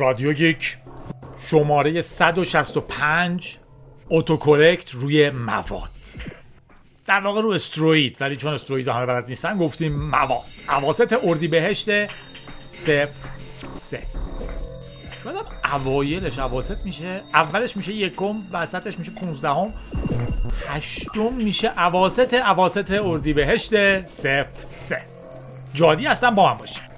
رادیو گیک شماره 165 اوتوکورکت روی مواد در واقع رو استروید ولی چون استروید همه بلد نیستن گفتیم مواد اردی اردیبهشت صفر سه شاید اوایلش عواست میشه اولش میشه یکم وسطش میشه 15 هم هشتم میشه عواست اردی اردیبهشت صفر سه جادی اصلا با هم باشه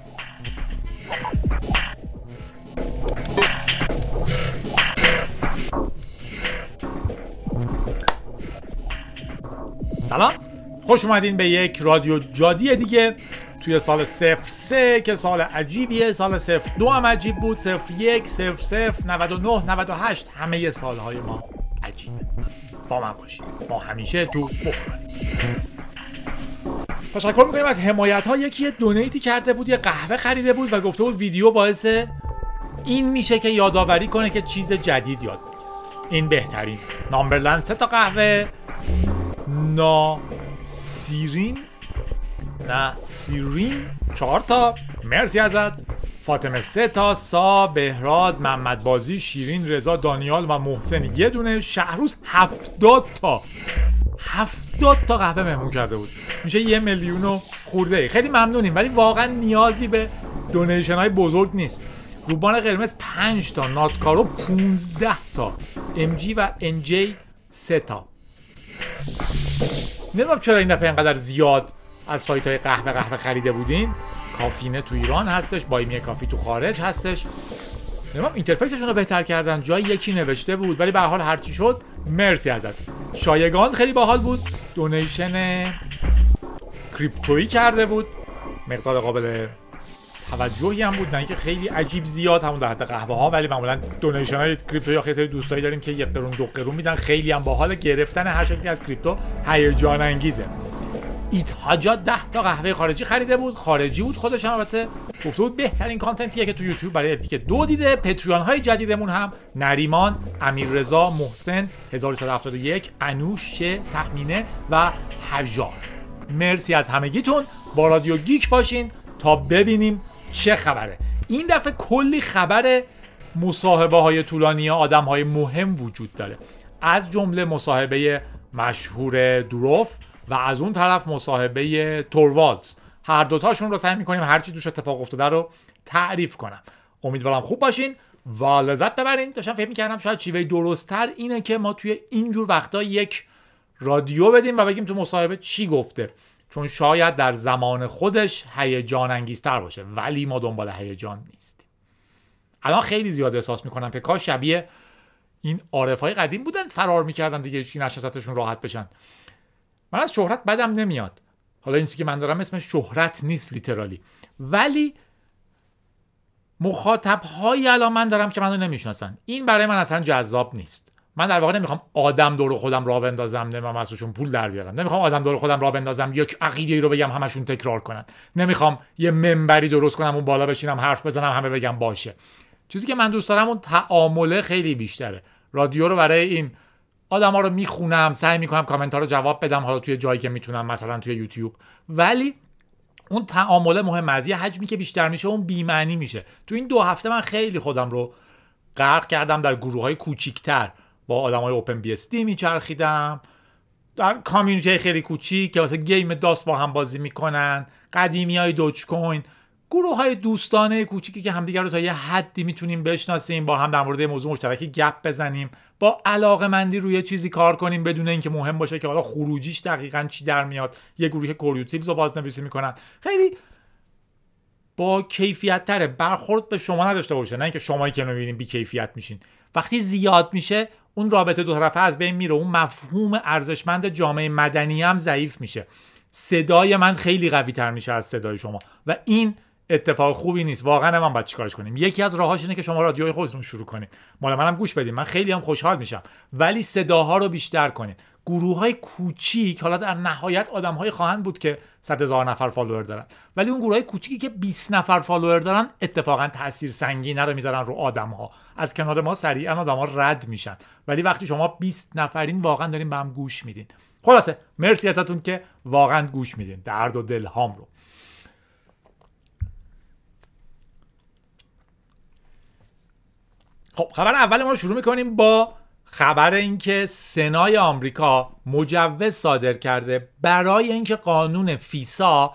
خوش اومدین به یک رادیو جادی دیگه توی سال سه که سال عجیبیه سال دو هم عجیب بود یک، 01 00 99 98 همه سالهای ما عجیبه با من باشید ما همیشه تو بخوریم تشکر میکنیم از حمایت ها یکی دونیتی کرده بود یه قهوه خریده بود و گفته بود ویدیو باعث این میشه که یادآوری کنه که چیز جدید یاد بگیره این بهترین نامبرلند سه تا قهوه نا سیرین نه سیرین چهار تا مرسی ازت فاطمه سه تا سا بهراد محمد بازی شیرین رضا دانیال و محسن یه دونه شهروز هفتاد تا هفتاد تا قهوه مهمون کرده بود میشه یه میلیون و خورده ای خیلی ممنونیم ولی واقعا نیازی به دونیشن های بزرگ نیست روبان قرمز 5 تا ناتکارو 15 تا ام جی و انجی 3 تا نمیدونم چرا این دفعه اینقدر زیاد از سایت های قهوه قهوه خریده بودین کافینه تو ایران هستش بایمیه کافی تو خارج هستش نمیدونم اینترفیسشون رو بهتر کردن جای یکی نوشته بود ولی به حال هرچی شد مرسی ازت شایگان خیلی باحال بود دونیشن کریپتویی کرده بود مقدار قابل توجهی هم بود نه که خیلی عجیب زیاد همون در حد قهوه ها ولی معمولا دونیشن های کریپتو یا خیلی دوستایی داریم که یه قرون دو قرون میدن خیلی هم باحال گرفتن هر شکلی از کریپتو هیجان انگیزه هاجا ده تا قهوه خارجی خریده بود خارجی بود خودش هم البته گفته بود بهترین کانتنتیه که تو یوتیوب برای اپیک دو دیده پتریان های جدیدمون هم نریمان امیررضا محسن 1371 انوش تخمینه و هژار مرسی از همگیتون با رادیو گیک باشین تا ببینیم چه خبره این دفعه کلی خبر مصاحبه های طولانی آدم های مهم وجود داره از جمله مصاحبه مشهور دروف و از اون طرف مصاحبه توروالز هر دوتاشون رو سعی میکنیم هرچی دوش اتفاق افتاده رو تعریف کنم امیدوارم خوب باشین و لذت ببرین داشتم فکر میکردم شاید شیوه درستتر اینه که ما توی اینجور وقتا یک رادیو بدیم و بگیم تو مصاحبه چی گفته چون شاید در زمان خودش هیجان انگیزتر باشه ولی ما دنبال هیجان نیستیم الان خیلی زیاد احساس میکنم کاش شبیه این عارف های قدیم بودن فرار میکردن دیگه هیچکی نشستشون راحت بشن من از شهرت بدم نمیاد حالا این که من دارم اسم شهرت نیست لیترالی ولی مخاطب هایی الان من دارم که منو نمیشناسن این برای من اصلا جذاب نیست من در واقع نمیخوام آدم دور خودم را بندازم نمیخوام ازشون پول در بیارم نمیخوام آدم دور خودم را بندازم یک عقیده ای رو بگم همشون تکرار کنن نمیخوام یه منبری درست کنم اون بالا بشینم حرف بزنم همه بگم باشه چیزی که من دوست دارم اون تعامله خیلی بیشتره رادیو رو برای این آدم ها رو میخونم سعی میکنم کامنت ها رو جواب بدم حالا توی جایی که میتونم مثلا توی یوتیوب ولی اون تعامله مهم از یه حجمی که بیشتر میشه اون بیمعنی میشه تو این دو هفته من خیلی خودم رو غرق کردم در گروه های کوچیکتر با های اوپن بی اس میچرخیدم در کامیونیتی خیلی کوچیک که واسه گیم داست با هم بازی میکنن قدیمی های دوچ کوین گروه های دوستانه کوچیکی که همدیگر رو تا یه حدی میتونیم بشناسیم با هم در مورد موضوع مشترکی گپ بزنیم با علاقه مندی روی چیزی کار کنیم بدون اینکه مهم باشه که حالا خروجیش دقیقا چی در میاد یه گروه که کوریوتیبز رو بازنویسی میکنن خیلی با کیفیت تره برخورد به شما نداشته باشه نه اینکه شمایی که بی کیفیت میشین وقتی زیاد میشه اون رابطه دو طرفه از بین میره اون مفهوم ارزشمند جامعه مدنی هم ضعیف میشه صدای من خیلی قوی تر میشه از صدای شما و این اتفاق خوبی نیست واقعا من باید چیکارش کنیم یکی از راهاش اینه که شما رادیوی خودتون شروع کنید مال منم گوش بدید من خیلی هم خوشحال میشم ولی صداها رو بیشتر کنید گروه های کوچیک حالا در نهایت آدم های خواهند بود که صد هزار نفر فالوور دارن ولی اون گروه های کوچیکی که 20 نفر فالوور دارن اتفاقا تاثیر سنگینه رو میذارن رو آدم ها از کنار ما سریعا آدم ها رد میشن ولی وقتی شما 20 نفرین واقعا دارین به هم گوش میدین خلاصه مرسی ازتون که واقعا گوش میدین درد و دل هام رو خب خبر اول ما شروع میکنیم با خبر اینکه سنای آمریکا مجوز صادر کرده برای اینکه قانون فیسا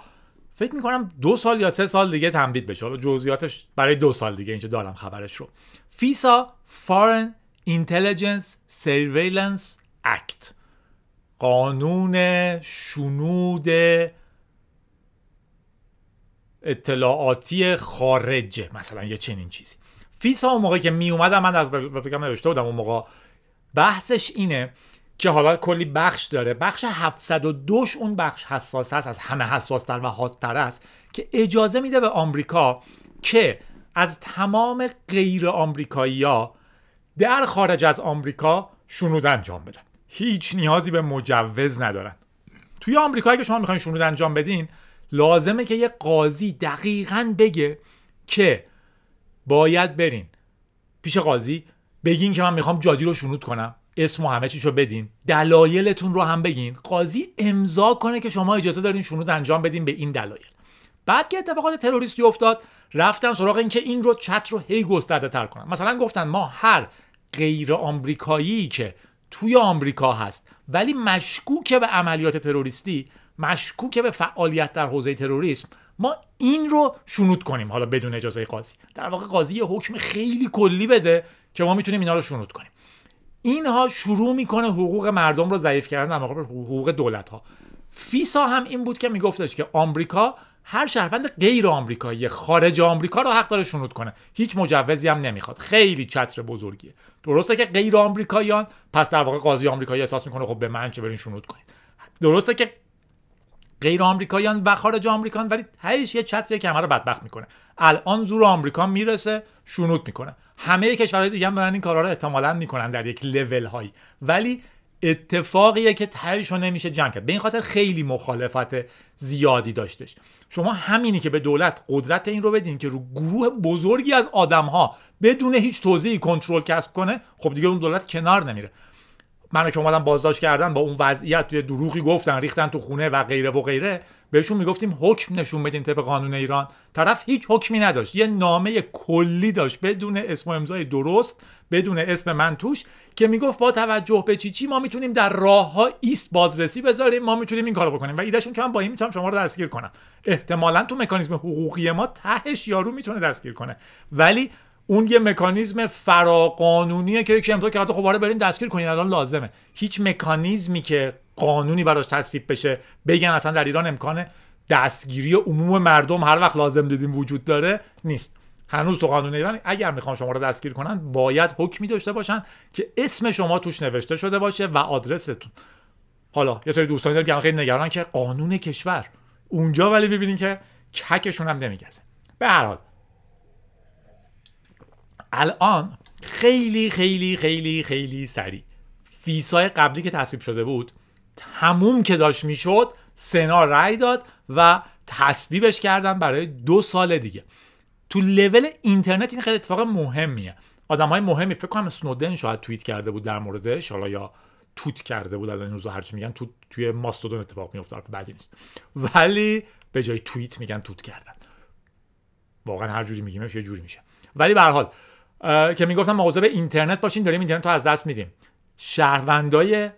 فکر میکنم دو سال یا سه سال دیگه تمدید بشه حالا جزئیاتش برای دو سال دیگه اینجا دارم خبرش رو فیسا Foreign Intelligence Surveillance Act قانون شنود اطلاعاتی خارجه مثلا یه چنین چیزی فیسا اون موقع که می اومدم من بگم نوشته بودم اون موقع بحثش اینه که حالا کلی بخش داره بخش 702 اون بخش حساس هست از همه حساستر و حادتر است که اجازه میده به آمریکا که از تمام غیر آمریکایی ها در خارج از آمریکا شنود انجام بدن هیچ نیازی به مجوز ندارن توی آمریکا اگه شما میخواین شنود انجام بدین لازمه که یه قاضی دقیقا بگه که باید برین پیش قاضی بگین که من میخوام جادی رو شنود کنم اسم و همه چیش رو بدین دلایلتون رو هم بگین قاضی امضا کنه که شما اجازه دارین شنود انجام بدین به این دلایل بعد که اتفاقات تروریستی افتاد رفتم سراغ اینکه این رو چت رو هی گسترده تر کنم مثلا گفتن ما هر غیر آمریکایی که توی آمریکا هست ولی مشکوک به عملیات تروریستی مشکوک به فعالیت در حوزه تروریسم ما این رو شنود کنیم حالا بدون اجازه قاضی در واقع قاضی یه حکم خیلی کلی بده که ما میتونیم اینا رو شنود کنیم اینها شروع میکنه حقوق مردم رو ضعیف کردن در مقابل حقوق دولت ها فیسا هم این بود که میگفتش که آمریکا هر شهروند غیر آمریکایی خارج آمریکا رو حق داره شنود کنه هیچ مجوزی هم نمیخواد خیلی چتر بزرگیه درسته که غیر آمریکاییان پس در واقع قاضی آمریکایی احساس میکنه خب به من چه برین شنود کنید درسته که غیر آمریکاییان و خارج آمریکان ولی تهش یه چتر که همه رو بدبخت میکنه الان زور آمریکا میرسه شونوت میکنه همه کشورهای دیگه هم دارن این کارا رو احتمالا میکنن در یک لول هایی ولی اتفاقیه که تهش نمیشه جمع کرد به این خاطر خیلی مخالفت زیادی داشتش شما همینی که به دولت قدرت این رو بدین که رو گروه بزرگی از آدمها بدون هیچ توضیحی کنترل کسب کنه خب دیگه اون دولت کنار نمیره منو که اومدن بازداشت کردن با اون وضعیت توی دروغی گفتن ریختن تو خونه و غیره و غیره بهشون میگفتیم حکم نشون بدین طبق قانون ایران طرف هیچ حکمی نداشت یه نامه کلی داشت بدون اسم و امضای درست بدون اسم من توش که میگفت با توجه به چی چی ما میتونیم در راه ها ایست بازرسی بذاریم ما میتونیم این کارو بکنیم و ایدهشون که من با این میتونم شما رو دستگیر کنم احتمالا تو مکانیزم حقوقی ما تهش یارو میتونه دستگیر کنه ولی اون یه مکانیزم فراقانونیه که یکی امضا کرده خب آره بریم دستگیر کنین الان لازمه هیچ مکانیزمی که قانونی براش تصویب بشه بگن اصلا در ایران امکان دستگیری عموم مردم هر وقت لازم دیدیم وجود داره نیست هنوز تو قانون ایران اگر میخوان شما رو دستگیر کنن باید حکمی داشته باشن که اسم شما توش نوشته شده باشه و آدرستون حالا یه سری دوستانی که خیلی نگران که قانون کشور اونجا ولی ببینین که ککشون هم نمیگزه به هر حال الان خیلی خیلی خیلی خیلی سریع فیسای قبلی که تصویب شده بود تموم که داشت میشد سنا رأی داد و تصویبش کردن برای دو سال دیگه تو لول اینترنت این خیلی اتفاق مهمیه آدم های مهمی فکر کنم سنودن شاید توییت کرده بود در موردش حالا یا توت کرده بود الان روزا هرچی میگن توت توی ماستودون اتفاق میفته بعدی نیست ولی به جای توییت میگن توت کردن واقعا هر جوری میگیمش یه جوری میشه ولی به حال که میگفتم مواظب اینترنت باشین داریم اینترنت رو از دست میدیم شهروندای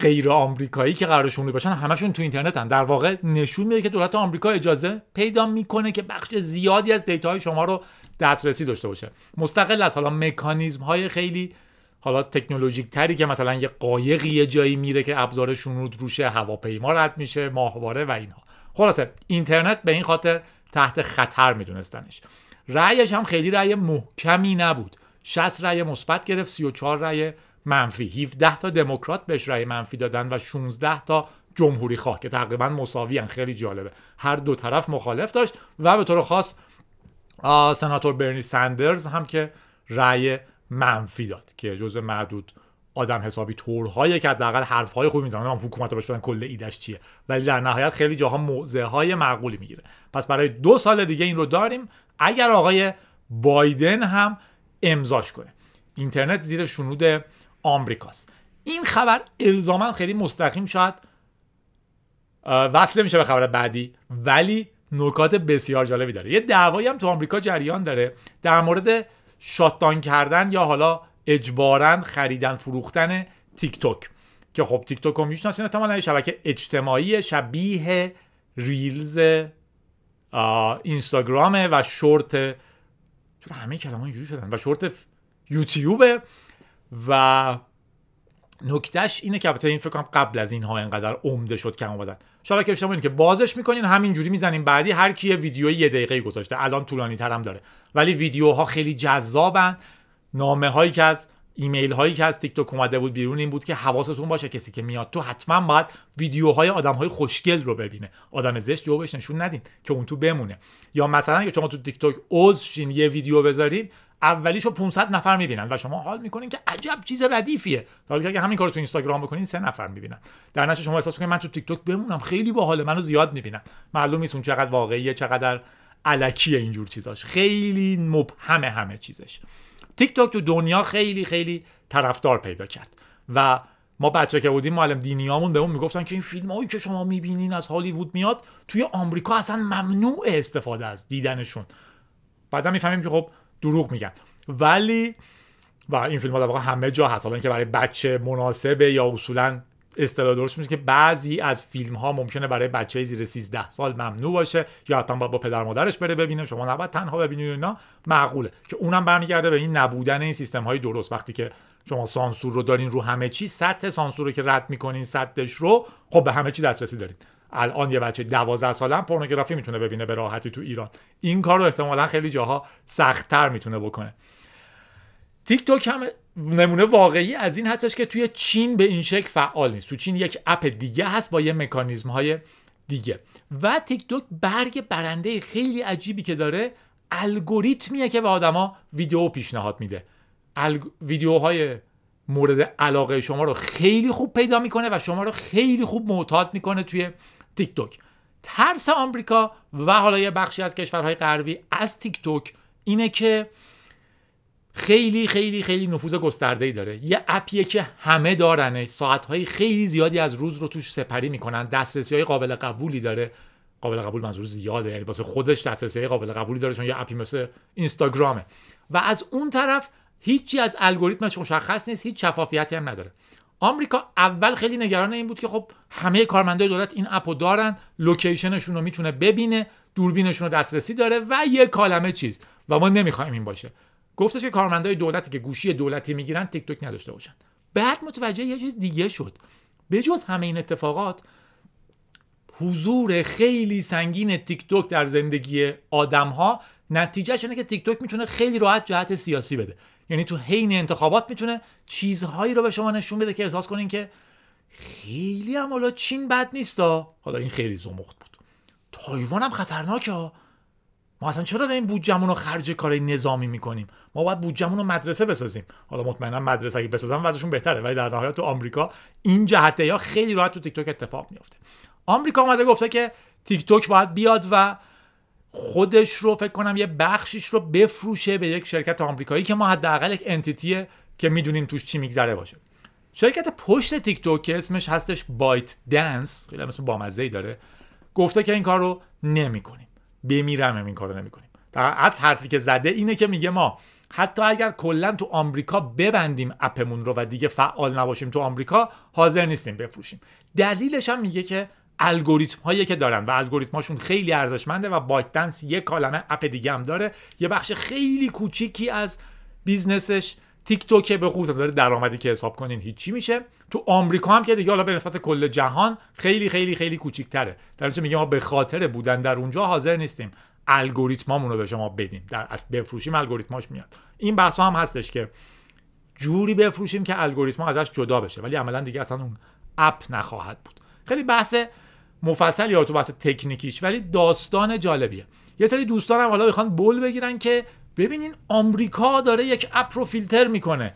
غیر آمریکایی که قرار شمولی باشن همشون تو اینترنتن در واقع نشون میده که دولت آمریکا اجازه پیدا میکنه که بخش زیادی از های شما رو دسترسی داشته باشه مستقل از حالا مکانیزم های خیلی حالا تکنولوژیک تری که مثلا یه قایقی یه جایی میره که ابزار رو روشه هواپیما رد میشه ماهواره و اینها خلاصه اینترنت به این خاطر تحت خطر میدونستنش رأیش هم خیلی رأی محکمی نبود 60 رأی مثبت گرفت 34 رأی منفی 17 تا دموکرات بهش رأی منفی دادن و 16 تا جمهوری خواه که تقریبا مساوی هم خیلی جالبه هر دو طرف مخالف داشت و به طور خاص سناتور برنی سندرز هم که رأی منفی داد که جزء معدود آدم حسابی تورهایی که حداقل حرفهای خوبی میزنه هم حکومت بهش بدن کل ایدش چیه ولی در نهایت خیلی جاها موضع های معقولی میگیره پس برای دو سال دیگه این رو داریم اگر آقای بایدن هم امضاش کنه اینترنت زیر شنود آمریکاست این خبر الزاما خیلی مستقیم شاید وصل میشه به خبر بعدی ولی نکات بسیار جالبی داره یه دعوایی هم تو آمریکا جریان داره در مورد شاتدان کردن یا حالا اجبارا خریدن فروختن تیک توک که خب تیک توک رو میشناسین احتمالا شبکه اجتماعی شبیه ریلز اینستاگرامه و شورت چرا همه کلمه اینجوری شدن و شورت یوتیوبه و نکتهش اینه که البته این فکر کنم قبل از اینها اینقدر عمده شد که اومدن شبکه شما اینه که بازش میکنین همینجوری میزنین بعدی هر کی ویدیو یه دقیقه گذاشته الان طولانی تر هم داره ولی ویدیوها خیلی جذابن نامه هایی که از ایمیل هایی که از تیک تاک اومده بود بیرون این بود که حواستون باشه کسی که میاد تو حتما باید ویدیوهای آدم های خوشگل رو ببینه آدم زشت رو بهش نشون ندین که اون تو بمونه یا مثلا اگه شما تو تیک تاک عضو یه ویدیو بذارید اولیشو 500 نفر میبینن و شما حال میکنین که عجب چیز ردیفیه حالا اگه همین کارو تو اینستاگرام بکنین سه نفر میبینن در نتیجه شما احساس میکنین من تو تیک تاک بمونم خیلی باحال منو زیاد میبینن معلوم نیست اون چقدر واقعیه چقدر علکیه اینجور چیزاش خیلی مبهمه همه چیزش تیک تاک تو دنیا خیلی خیلی طرفدار پیدا کرد و ما بچه که بودیم معلم دینیامون به اون میگفتن که این فیلم هایی که شما میبینین از هالیوود میاد توی آمریکا اصلا ممنوع استفاده از دیدنشون بعدا میفهمیم که خب دروغ میگن ولی و این فیلم ها در همه جا هست حالا که برای بچه مناسبه یا اصولا اصطلاح درست میشه که بعضی از فیلم ها ممکنه برای بچه زیر 13 سال ممنوع باشه یا حتما با, با پدر مادرش بره ببینه شما نباید تنها ببینید اینا معقوله که اونم برمیگرده به این نبودن این سیستم های درست وقتی که شما سانسور رو دارین رو همه چی سطح سانسور رو که رد میکنین سطحش رو خب به همه چی دسترسی دارین الان یه بچه 12 ساله هم پورنوگرافی میتونه ببینه به راحتی تو ایران این کار رو احتمالا خیلی جاها سختتر میتونه بکنه تیک توک هم نمونه واقعی از این هستش که توی چین به این شکل فعال نیست تو چین یک اپ دیگه هست با یه مکانیزم های دیگه و تیک توک برگ برنده خیلی عجیبی که داره الگوریتمیه که به آدما ویدیو پیشنهاد میده الگ... ویدیوهای مورد علاقه شما رو خیلی خوب پیدا میکنه و شما رو خیلی خوب معتاد میکنه توی تیک توک ترس آمریکا و حالا یه بخشی از کشورهای غربی از تیک توک اینه که خیلی خیلی خیلی نفوذ گسترده ای داره یه اپیه که همه دارنه ساعت خیلی زیادی از روز رو توش سپری میکنن دسترسی های قابل قبولی داره قابل قبول منظور زیاده یعنی واسه خودش دسترسی های قابل قبولی داره چون یه اپی مثل اینستاگرامه و از اون طرف هیچی از الگوریتمش مشخص نیست هیچ شفافیتی هم نداره آمریکا اول خیلی نگران این بود که خب همه کارمندای دولت این اپو دارن لوکیشنشون رو میتونه ببینه دوربینشون رو دسترسی داره و یه کالمه چیز و ما نمیخوایم این باشه گفتش که کارمندای دولتی که گوشی دولتی میگیرن تیک توک نداشته باشن بعد متوجه یه چیز دیگه شد بجز همه این اتفاقات حضور خیلی سنگین تیک توک در زندگی آدم ها نتیجه اینه که تیک توک میتونه خیلی راحت جهت سیاسی بده یعنی تو حین انتخابات میتونه چیزهایی رو به شما نشون بده که احساس کنین که خیلی هم حالا چین بد نیستا حالا این خیلی زمخت بود تایوان هم خطرناکه ما اصلا چرا داریم بودجمون رو خرج کارهای نظامی میکنیم ما باید بودجمون رو مدرسه بسازیم حالا مطمئنا مدرسه اگه بسازن وضعشون بهتره ولی در نهایت تو آمریکا این جهته یا خیلی راحت تو تیک اتفاق میفته آمریکا اومده گفته که تیک توک باید بیاد و خودش رو فکر کنم یه بخشش رو بفروشه به یک شرکت آمریکایی که ما حداقل یک انتیتی که میدونیم توش چی میگذره باشه شرکت پشت تیک اسمش هستش بایت دنس خیلی اسم بامزه ای داره گفته که این کار رو نمیکنیم بمیرم این کارو نمیکنیم از حرفی که زده اینه که میگه ما حتی اگر کلا تو آمریکا ببندیم اپمون رو و دیگه فعال نباشیم تو آمریکا حاضر نیستیم بفروشیم دلیلش هم میگه که الگوریتم هایی که دارن و الگوریتم هاشون خیلی ارزشمنده و بایتنس یه کالمه اپ دیگه هم داره یه بخش خیلی کوچیکی از بیزنسش تیک توک به خصوص داره درآمدی که حساب کنین هیچی میشه تو آمریکا هم که دیگه حالا به نسبت کل جهان خیلی خیلی خیلی کوچیک‌تره در میگه ما به خاطر بودن در اونجا حاضر نیستیم الگوریتمامون رو به شما بدیم در از بفروشیم الگوریتماش میاد این بحث هم هستش که جوری بفروشیم که الگوریتم ازش جدا بشه ولی عملا دیگه اصلا اون اپ نخواهد بود خیلی بحث مفصلی یا تو بحث تکنیکیش ولی داستان جالبیه یه سری دوستانم حالا میخوان بول بگیرن که ببینین آمریکا داره یک اپ رو فیلتر میکنه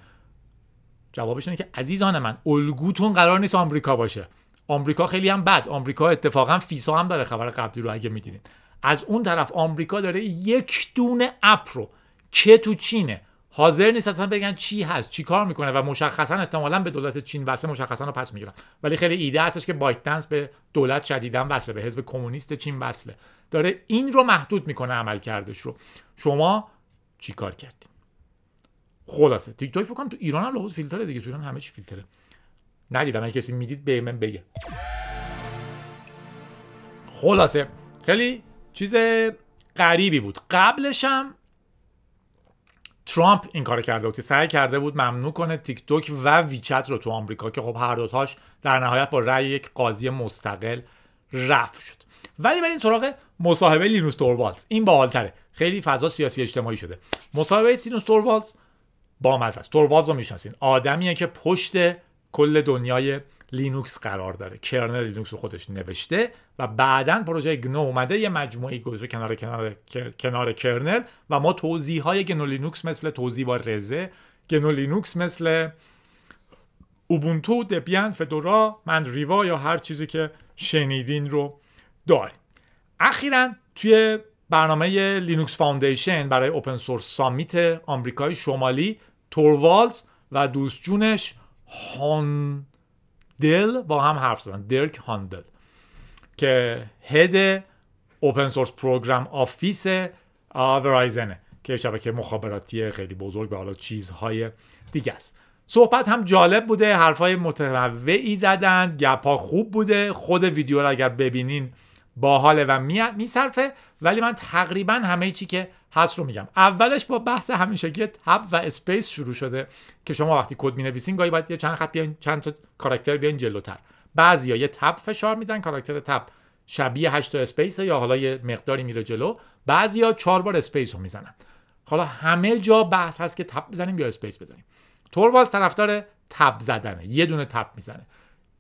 جوابش اینه که عزیزان من الگوتون قرار نیست آمریکا باشه آمریکا خیلی هم بد آمریکا اتفاقا فیسا هم داره خبر قبلی رو اگه میدیدین از اون طرف آمریکا داره یک دونه اپ رو که تو چینه حاضر نیست اصلا بگن چی هست چی کار میکنه و مشخصا احتمالا به دولت چین وصله مشخصا رو پس میگیرن ولی خیلی ایده هستش که بایت به دولت شدیدا وصله به حزب کمونیست چین وصله داره این رو محدود میکنه عمل کردش رو شما کار کردین خلاصه تیک تاک فکر کنم تو ایران هم لابد فیلتره دیگه تو ایران همه چی فیلتره ندیدم اگه کسی میدید به من بگه خلاصه خیلی چیز غریبی بود قبلش هم ترامپ این کار کرده بود که سعی کرده بود ممنوع کنه تیک توک و ویچت رو تو آمریکا که خب هر دوتاش در نهایت با رأی یک قاضی مستقل رفع شد ولی برای سراغ مصاحبه لینوس توربالز این باحالتره خیلی فضا سیاسی اجتماعی شده مصاحبه تینوس توروالدز با است توروالدز رو میشناسین آدمیه که پشت کل دنیای لینوکس قرار داره کرنل لینوکس رو خودش نوشته و بعدا پروژه گنو اومده یه مجموعه گذاشته کنار کنار کنار کرنل و ما توضیح های گنو لینوکس مثل توضیح با رزه گنو لینوکس مثل اوبونتو دبیان فدورا ریوا یا هر چیزی که شنیدین رو داریم اخیرا توی برنامه لینوکس فاوندیشن برای اوپن سورس سامیت آمریکای شمالی توروالز و دوست جونش هاندل با هم حرف زدن درک هاندل که هد اوپن سورس پروگرام آفیس ورایزنه که شبکه مخابراتی خیلی بزرگ و حالا چیزهای دیگه است صحبت هم جالب بوده حرفای متنوعی زدند گپا خوب بوده خود ویدیو رو اگر ببینین باحاله و میصرفه ولی من تقریبا همه چی که هست رو میگم اولش با بحث همیشگی تب و اسپیس شروع شده که شما وقتی کد مینویسین گاهی باید یه چند خط بیاین چند تا کاراکتر بیاین جلوتر بعضیا یه تب فشار میدن کاراکتر تب شبیه هشت تا اسپیس یا حالا یه مقداری میره جلو بعضیا چهار بار اسپیس رو میزنن حالا خب، همه جا بحث هست که تب بزنیم یا اسپیس بزنیم توروالز طرفدار تب زدنه یه دونه تب میزنه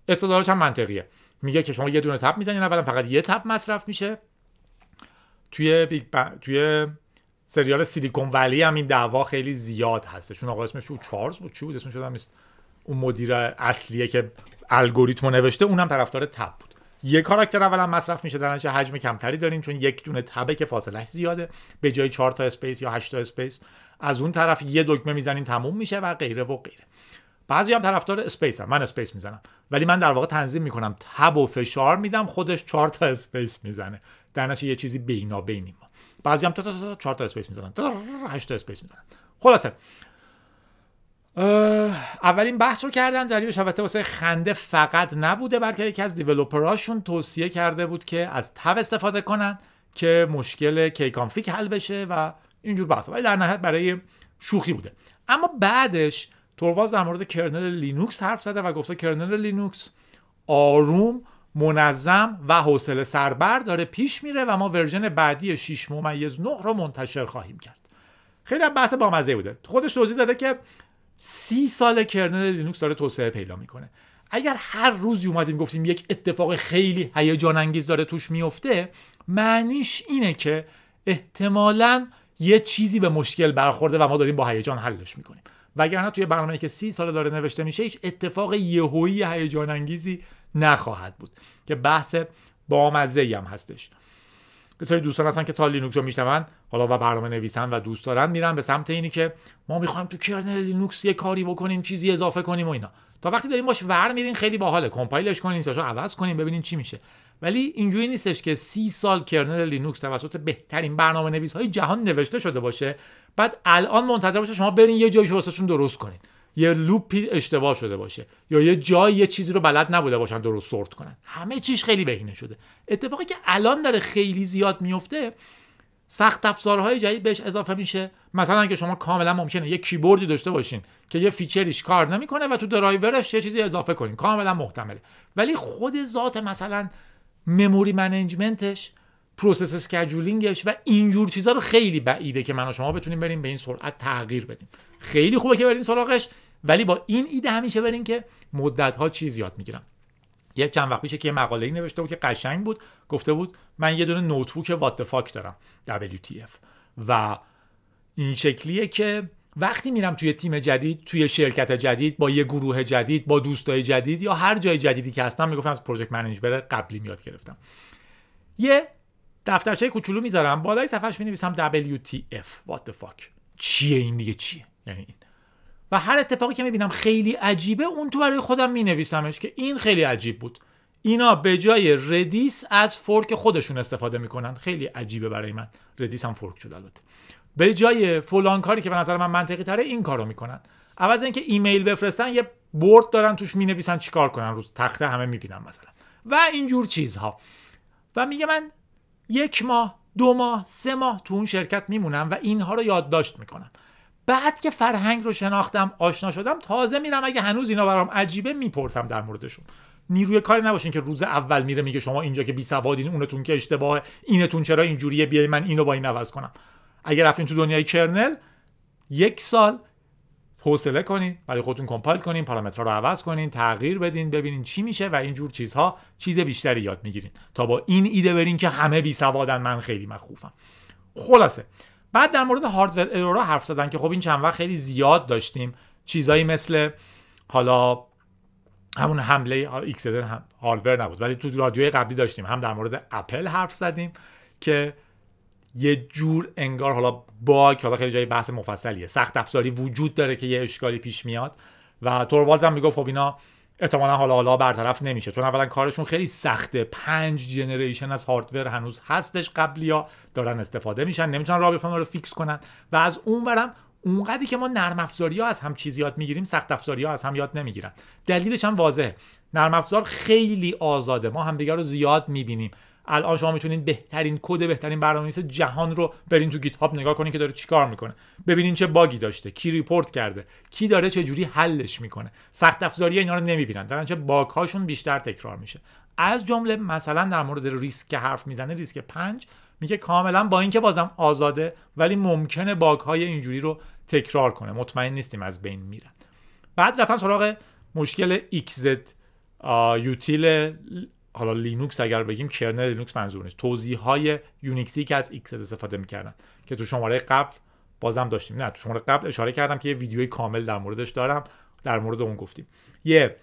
استدلالش هم منطقیه میگه که شما یه دونه تب میزنین اولا فقط یه تب مصرف میشه توی بیگ با... توی سریال سیلیکون ولی هم این دعوا خیلی زیاد هستش چون آقا اسمش او چارلز بود چی بود اسمش شدم اون مدیر اصلیه که الگوریتم نوشته اونم طرفدار تب بود یه کاراکتر اولا مصرف میشه در حجم کمتری داریم چون یک دونه تبه که فاصله زیاده به جای 4 تا اسپیس یا 8 تا اسپیس از اون طرف یه دکمه میزنین تموم میشه و غیره و غیره بعضی هم طرفدار اسپیس هم. من اسپیس میزنم ولی من در واقع تنظیم میکنم تب و فشار میدم خودش چهار تا اسپیس میزنه در یه چیزی بینی ما بعضی هم تا تا چهار تا اسپیس میزنن تا هشت تا اسپیس میزنن خلاصه اولین بحث رو کردن دلیلش البته واسه خنده فقط نبوده بلکه یکی از دیولوپراشون توصیه کرده بود که از تب استفاده کنن که مشکل کی کانفیگ حل بشه و اینجور بحث ولی در نهایت برای شوخی بوده اما بعدش تورواز در مورد کرنل لینوکس حرف زده و گفته کرنل لینوکس آروم منظم و حوصله سربر داره پیش میره و ما ورژن بعدی 6 ممیز 9 رو منتشر خواهیم کرد خیلی بحث بامزه بوده خودش توضیح داده که سی سال کرنل لینوکس داره توسعه پیدا میکنه اگر هر روزی اومدیم گفتیم یک اتفاق خیلی هیجان انگیز داره توش میفته معنیش اینه که احتمالا یه چیزی به مشکل برخورده و ما داریم با هیجان حلش میکنیم وگرنه توی برنامه که سی سال داره نوشته میشه هیچ اتفاق یهویی هیجان انگیزی نخواهد بود که بحث بامزه هم هستش سری دوستان هستن که تا لینوکس رو میشنون حالا و برنامه نویسن و دوست دارن میرن به سمت اینی که ما میخوایم تو کرنل لینوکس یه کاری بکنیم چیزی اضافه کنیم و اینا تا وقتی داریم باش ور میرین خیلی باحاله کمپایلش کنین رو عوض کنیم ببینین چی میشه ولی اینجوری نیستش که سی سال کرنل لینوکس توسط بهترین برنامه نویس های جهان نوشته شده باشه بعد الان منتظر باشه شما برین یه جایی واسهشون درست کنین یه لوپی اشتباه شده باشه یا یه جایی یه چیزی رو بلد نبوده باشن درست سورت کنن همه چیز خیلی بهینه شده اتفاقی که الان داره خیلی زیاد میفته سخت افزارهای جدید بهش اضافه میشه مثلا که شما کاملا ممکنه یه کیبوردی داشته باشین که یه فیچریش کار نمیکنه و تو درایورش یه چیزی اضافه کنین کاملا محتمله ولی خود ذات مثلا مموری منیجمنتش پروسس اسکیجولینگش و اینجور چیزها رو خیلی بعیده که من شما بتونیم بریم به این سرعت تغییر بدیم خیلی خوبه که بریم سراغش ولی با این ایده همیشه برین که مدت ها چیز یاد میگیرم یک چند وقت پیشه که یه مقاله ای نوشته بود که قشنگ بود گفته بود من یه دونه نوتبوک وات فاک دارم WTF و این شکلیه که وقتی میرم توی تیم جدید توی شرکت جدید با یه گروه جدید با دوستای جدید یا هر جای جدیدی که هستم میگفتم از پروژکت منیجر قبلی میاد گرفتم یه دفترچه کوچولو میذارم بالای صفحش مینویسم WTF what the چیه این دیگه چیه یعنی و هر اتفاقی که میبینم خیلی عجیبه اون تو برای خودم مینویسمش که این خیلی عجیب بود اینا به جای ردیس از فورک خودشون استفاده میکنن خیلی عجیبه برای من ردیس هم فورک شد البته به جای فلان کاری که به نظر من منطقی تره این کارو میکنن عوض اینکه ایمیل بفرستن یه برد دارن توش مینویسن چیکار کنن روز تخته همه میبینن مثلا و اینجور چیزها و میگه من یک ماه دو ماه سه ماه تو اون شرکت میمونم و اینها رو یادداشت میکنم بعد که فرهنگ رو شناختم آشنا شدم تازه میرم اگه هنوز اینا برام عجیبه میپرسم در موردشون نیروی کاری نباشین که روز اول میره میگه شما اینجا که بی سوادین اونتون که اشتباهه اینتون چرا اینجوریه بیای من اینو با این عوض کنم اگر رفتین تو دنیای کرنل یک سال حوصله کنین برای خودتون کمپایل کنین پارامترها رو عوض کنین تغییر بدین ببینین چی میشه و اینجور چیزها چیز بیشتری یاد میگیرین تا با این ایده برین که همه بی سوادن من خیلی مخوفم خلاصه بعد در مورد هاردور ارورا حرف زدن که خب این چند وقت خیلی زیاد داشتیم چیزایی مثل حالا همون حمله ایکس هم هاردور نبود ولی تو رادیوی قبلی داشتیم هم در مورد اپل حرف زدیم که یه جور انگار حالا باگ حالا خیلی جای بحث مفصلیه سخت افزاری وجود داره که یه اشکالی پیش میاد و توروالز هم میگفت خب اینا احتمالا حالا حالا برطرف نمیشه چون اولا کارشون خیلی سخته پنج جنریشن از هاردور هنوز هستش قبلی ها دارن استفاده میشن نمیتونن رابطه رو فیکس کنن و از اون برم اونقدری که ما نرم افزاری ها از هم چیز یاد میگیریم سخت افزاری ها از هم یاد نمیگیرن دلیلش هم واضحه نرم افزار خیلی آزاده ما همدیگه رو زیاد میبینیم الان شما میتونید بهترین کد بهترین برنامه‌نویس جهان رو برین تو گیت هاب نگاه کنین که داره چیکار میکنه ببینین چه باگی داشته کی ریپورت کرده کی داره چه جوری حلش میکنه سخت افزاری اینا رو نمیبینن در چه باگ هاشون بیشتر تکرار میشه از جمله مثلا در مورد ریسک که حرف میزنه ریسک 5 میگه کاملا با اینکه بازم آزاده ولی ممکنه باگ های اینجوری رو تکرار کنه مطمئن نیستیم از بین میرن بعد رفتم سراغ مشکل XZ یوتیل حالا لینوکس اگر بگیم کرنل لینوکس منظور نیست توضیح های یونیکسی که از ایکس استفاده میکردن که تو شماره قبل بازم داشتیم نه تو شماره قبل اشاره کردم که یه ویدیوی کامل در موردش دارم در مورد اون گفتیم یه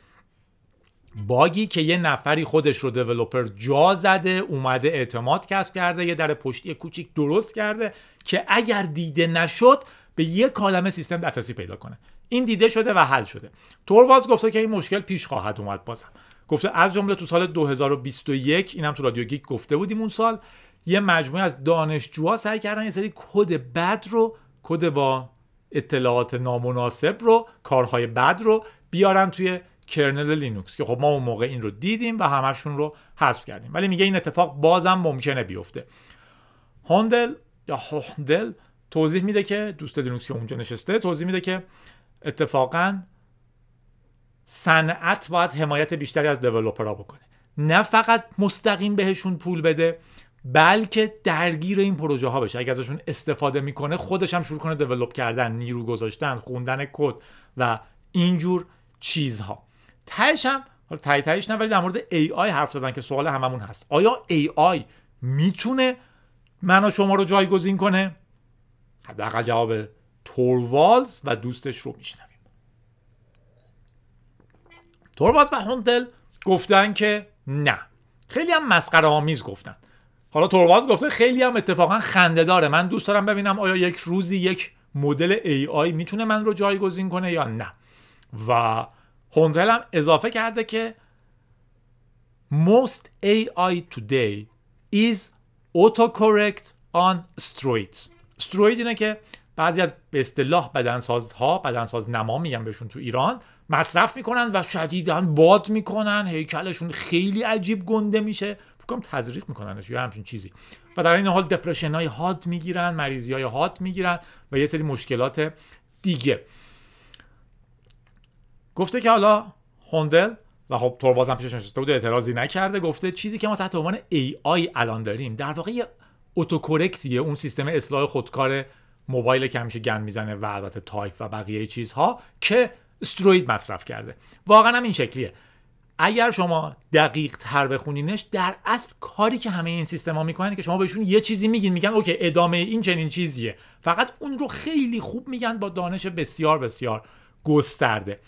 باگی که یه نفری خودش رو دیولوپر جا زده اومده اعتماد کسب کرده یه در پشتی کوچیک درست کرده که اگر دیده نشد به یه کالمه سیستم دسترسی پیدا کنه این دیده شده و حل شده تورواز گفته که این مشکل پیش خواهد اومد بازم گفته از جمله تو سال 2021 اینم تو رادیو گیک گفته بودیم اون سال یه مجموعه از دانشجوها سعی کردن یه سری کد بد رو کد با اطلاعات نامناسب رو کارهای بد رو بیارن توی کرنل لینوکس که خب ما اون موقع این رو دیدیم و همشون رو حذف کردیم ولی میگه این اتفاق بازم ممکنه بیفته هندل یا هندل توضیح میده که دوست لینوکسی اونجا نشسته توضیح میده که اتفاقا صنعت باید حمایت بیشتری از دیولپرها بکنه نه فقط مستقیم بهشون پول بده بلکه درگیر این پروژه ها بشه اگه ازشون استفاده میکنه خودش هم شروع کنه دیولپ کردن نیرو گذاشتن خوندن کد و اینجور چیزها تهش هم حالا تای نه ولی در مورد آی حرف زدن که سوال هممون هست آیا AI میتونه من و شما رو جایگزین کنه حداقل جواب توروالز و دوستش رو میشنم هوروات و هونتل گفتن که نه خیلی هم مسخره آمیز گفتن حالا تورواز گفته خیلی هم اتفاقا خنده داره من دوست دارم ببینم آیا یک روزی یک مدل AI میتونه من رو جایگزین کنه یا نه و هونتل هم اضافه کرده که most AI today is autocorrect on steroids استروید اینه که بعضی از به اصطلاح بدنسازها بدنساز نما میگن بهشون تو ایران مصرف میکنن و شدیدا باد میکنن هیکلشون خیلی عجیب گنده میشه فکر کنم تزریق میکننش یا همچین چیزی و در این حال دپرشن های هات میگیرن مریضی های هات میگیرن و یه سری مشکلات دیگه گفته که حالا هوندل و خب طور بازم پیشش نشسته بود اعتراضی نکرده گفته چیزی که ما تحت عنوان AI الان داریم در واقع یه اتوکورکتیه اون سیستم اصلاح خودکار موبایل که همیشه گن میزنه و البته تایپ و بقیه چیزها که استروید مصرف کرده واقعا هم این شکلیه اگر شما دقیق تر بخونینش در اصل کاری که همه این سیستم ها میکنن که شما بهشون یه چیزی میگین میگن اوکی ادامه این چنین چیزیه فقط اون رو خیلی خوب میگن با دانش بسیار بسیار گسترده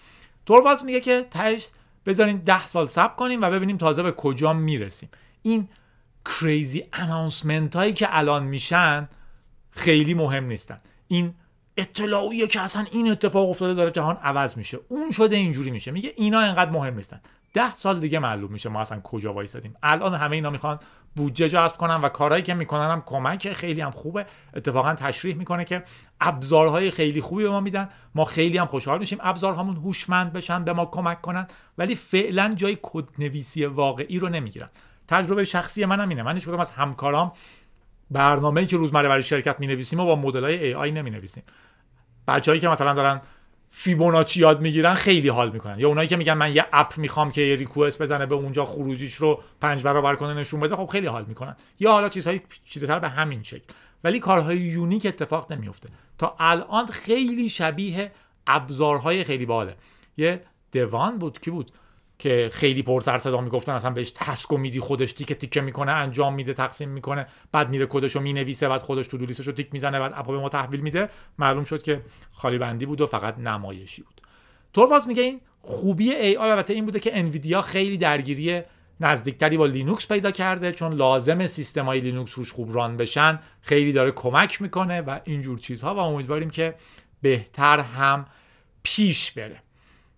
تورواز میگه که تهش بذارین ده سال صبر کنیم و ببینیم تازه به کجا میرسیم این کریزی اناونسمنت هایی که الان میشن خیلی مهم نیستن این اطلاعیه که اصلا این اتفاق افتاده داره جهان عوض میشه اون شده اینجوری میشه میگه اینا انقدر مهم نیستن ده سال دیگه معلوم میشه ما اصلا کجا وایسادیم الان همه اینا میخوان بودجه جذب کنن و کارهایی که میکنن هم کمک خیلی هم خوبه اتفاقا تشریح میکنه که ابزارهای خیلی خوبی به ما میدن ما خیلی هم خوشحال میشیم ابزارهامون هوشمند بشن به ما کمک کنن ولی فعلا جای کدنویسی واقعی رو نمیگیرن تجربه شخصی منم اینه من از همکارام برنامه‌ای که روزمره برای شرکت نویسیم و با مدل‌های AI نمی‌نویسیم بچه‌هایی که مثلا دارن فیبوناچی یاد میگیرن خیلی حال میکنن یا اونایی که میگن من یه اپ میخوام که یه ریکوست بزنه به اونجا خروجیش رو پنج برابر کنه نشون بده خب خیلی حال میکنن یا حالا چیزهای چیزتر به همین شکل ولی کارهای یونیک اتفاق نمیفته تا الان خیلی شبیه ابزارهای خیلی باله یه دوان بود کی بود که خیلی پر سر صدا میگفتن اصلا بهش تسک و خودش تیکه تیکه میکنه انجام میده تقسیم میکنه بعد میره کدش رو مینویسه بعد خودش تو دولیسش رو تیک میزنه بعد اپا به ما تحویل میده معلوم شد که خالی بندی بود و فقط نمایشی بود تورواز میگه این خوبی ای البته این بوده که انویدیا خیلی درگیری نزدیکتری با لینوکس پیدا کرده چون لازم سیستم های لینوکس روش خوب ران بشن خیلی داره کمک میکنه و اینجور چیزها و امیدواریم که بهتر هم پیش بره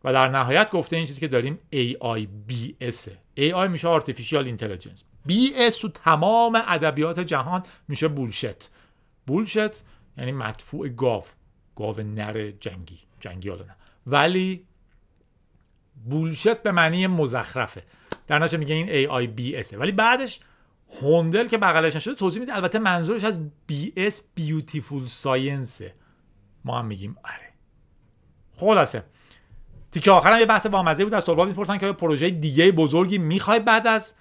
و در نهایت گفته این چیزی که داریم AI BS AI میشه Artificial Intelligence BS تو تمام ادبیات جهان میشه بولشت بولشت یعنی مدفوع گاو گاو نر جنگی جنگی نه ولی بولشت به معنی مزخرفه در نشه میگه این AI BS ولی بعدش هندل که بغلش نشده توضیح میده البته منظورش از BS Beautiful Science ما هم میگیم آره خلاصه آخر هم یه بحث بامزه بود از طلاب میپرسن که پروژه دیگه بزرگی میخوای بعد از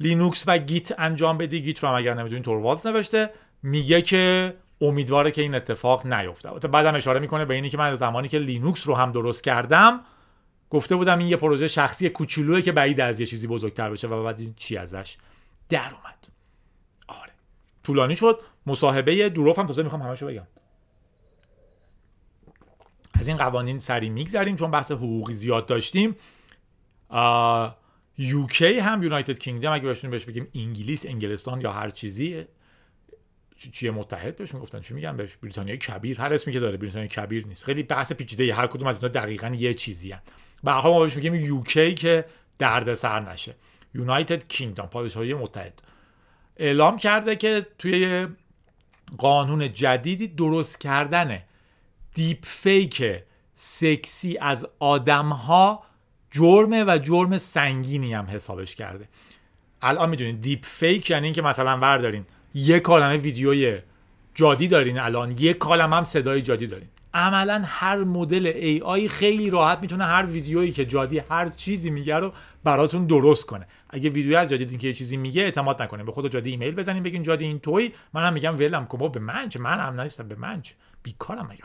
لینوکس و گیت انجام بدی گیت رو هم اگر نمیدونی توروالد نوشته میگه که امیدواره که این اتفاق نیفته بعد بعدم اشاره میکنه به اینی که من زمانی که لینوکس رو هم درست کردم گفته بودم این یه پروژه شخصی کوچولویه که بعید از یه چیزی بزرگتر بشه و بعد این چی ازش در اومد آره طولانی شد مصاحبه دوروف هم تازه میخوام همشو بگم از این قوانین سری میگذریم چون بحث حقوقی زیاد داشتیم یوکی هم یونایتد کینگدم اگه بهشون بهش بگیم انگلیس انگلستان یا هر چیزی چیه متحد بهش میگفتن چی میگن بهش بریتانیا کبیر هر اسمی که داره بریتانیای کبیر نیست خیلی بحث پیچیده هر کدوم از اینا دقیقا یه چیزی هن. به حال ما بهش میگیم یوکی که دردسر نشه یونایتد کینگدم پادشاهی متحد اعلام کرده که توی قانون جدیدی درست کردنه. دیپ فیک سکسی از آدم ها جرمه و جرم سنگینی هم حسابش کرده الان میدونین دیپ فیک یعنی اینکه مثلا وردارین یه کالمه ویدیوی جادی دارین الان یه کالمه هم صدای جادی دارین عملا هر مدل ای آی خیلی راحت میتونه هر ویدیویی که جادی هر چیزی میگه رو براتون درست کنه اگه ویدیوی از جادی که یه چیزی میگه اعتماد نکنه به خود جادی ایمیل بزنین بگین جادی این توی منم میگم ولم کن به من چه من نیستم به من چه بیکارم مگه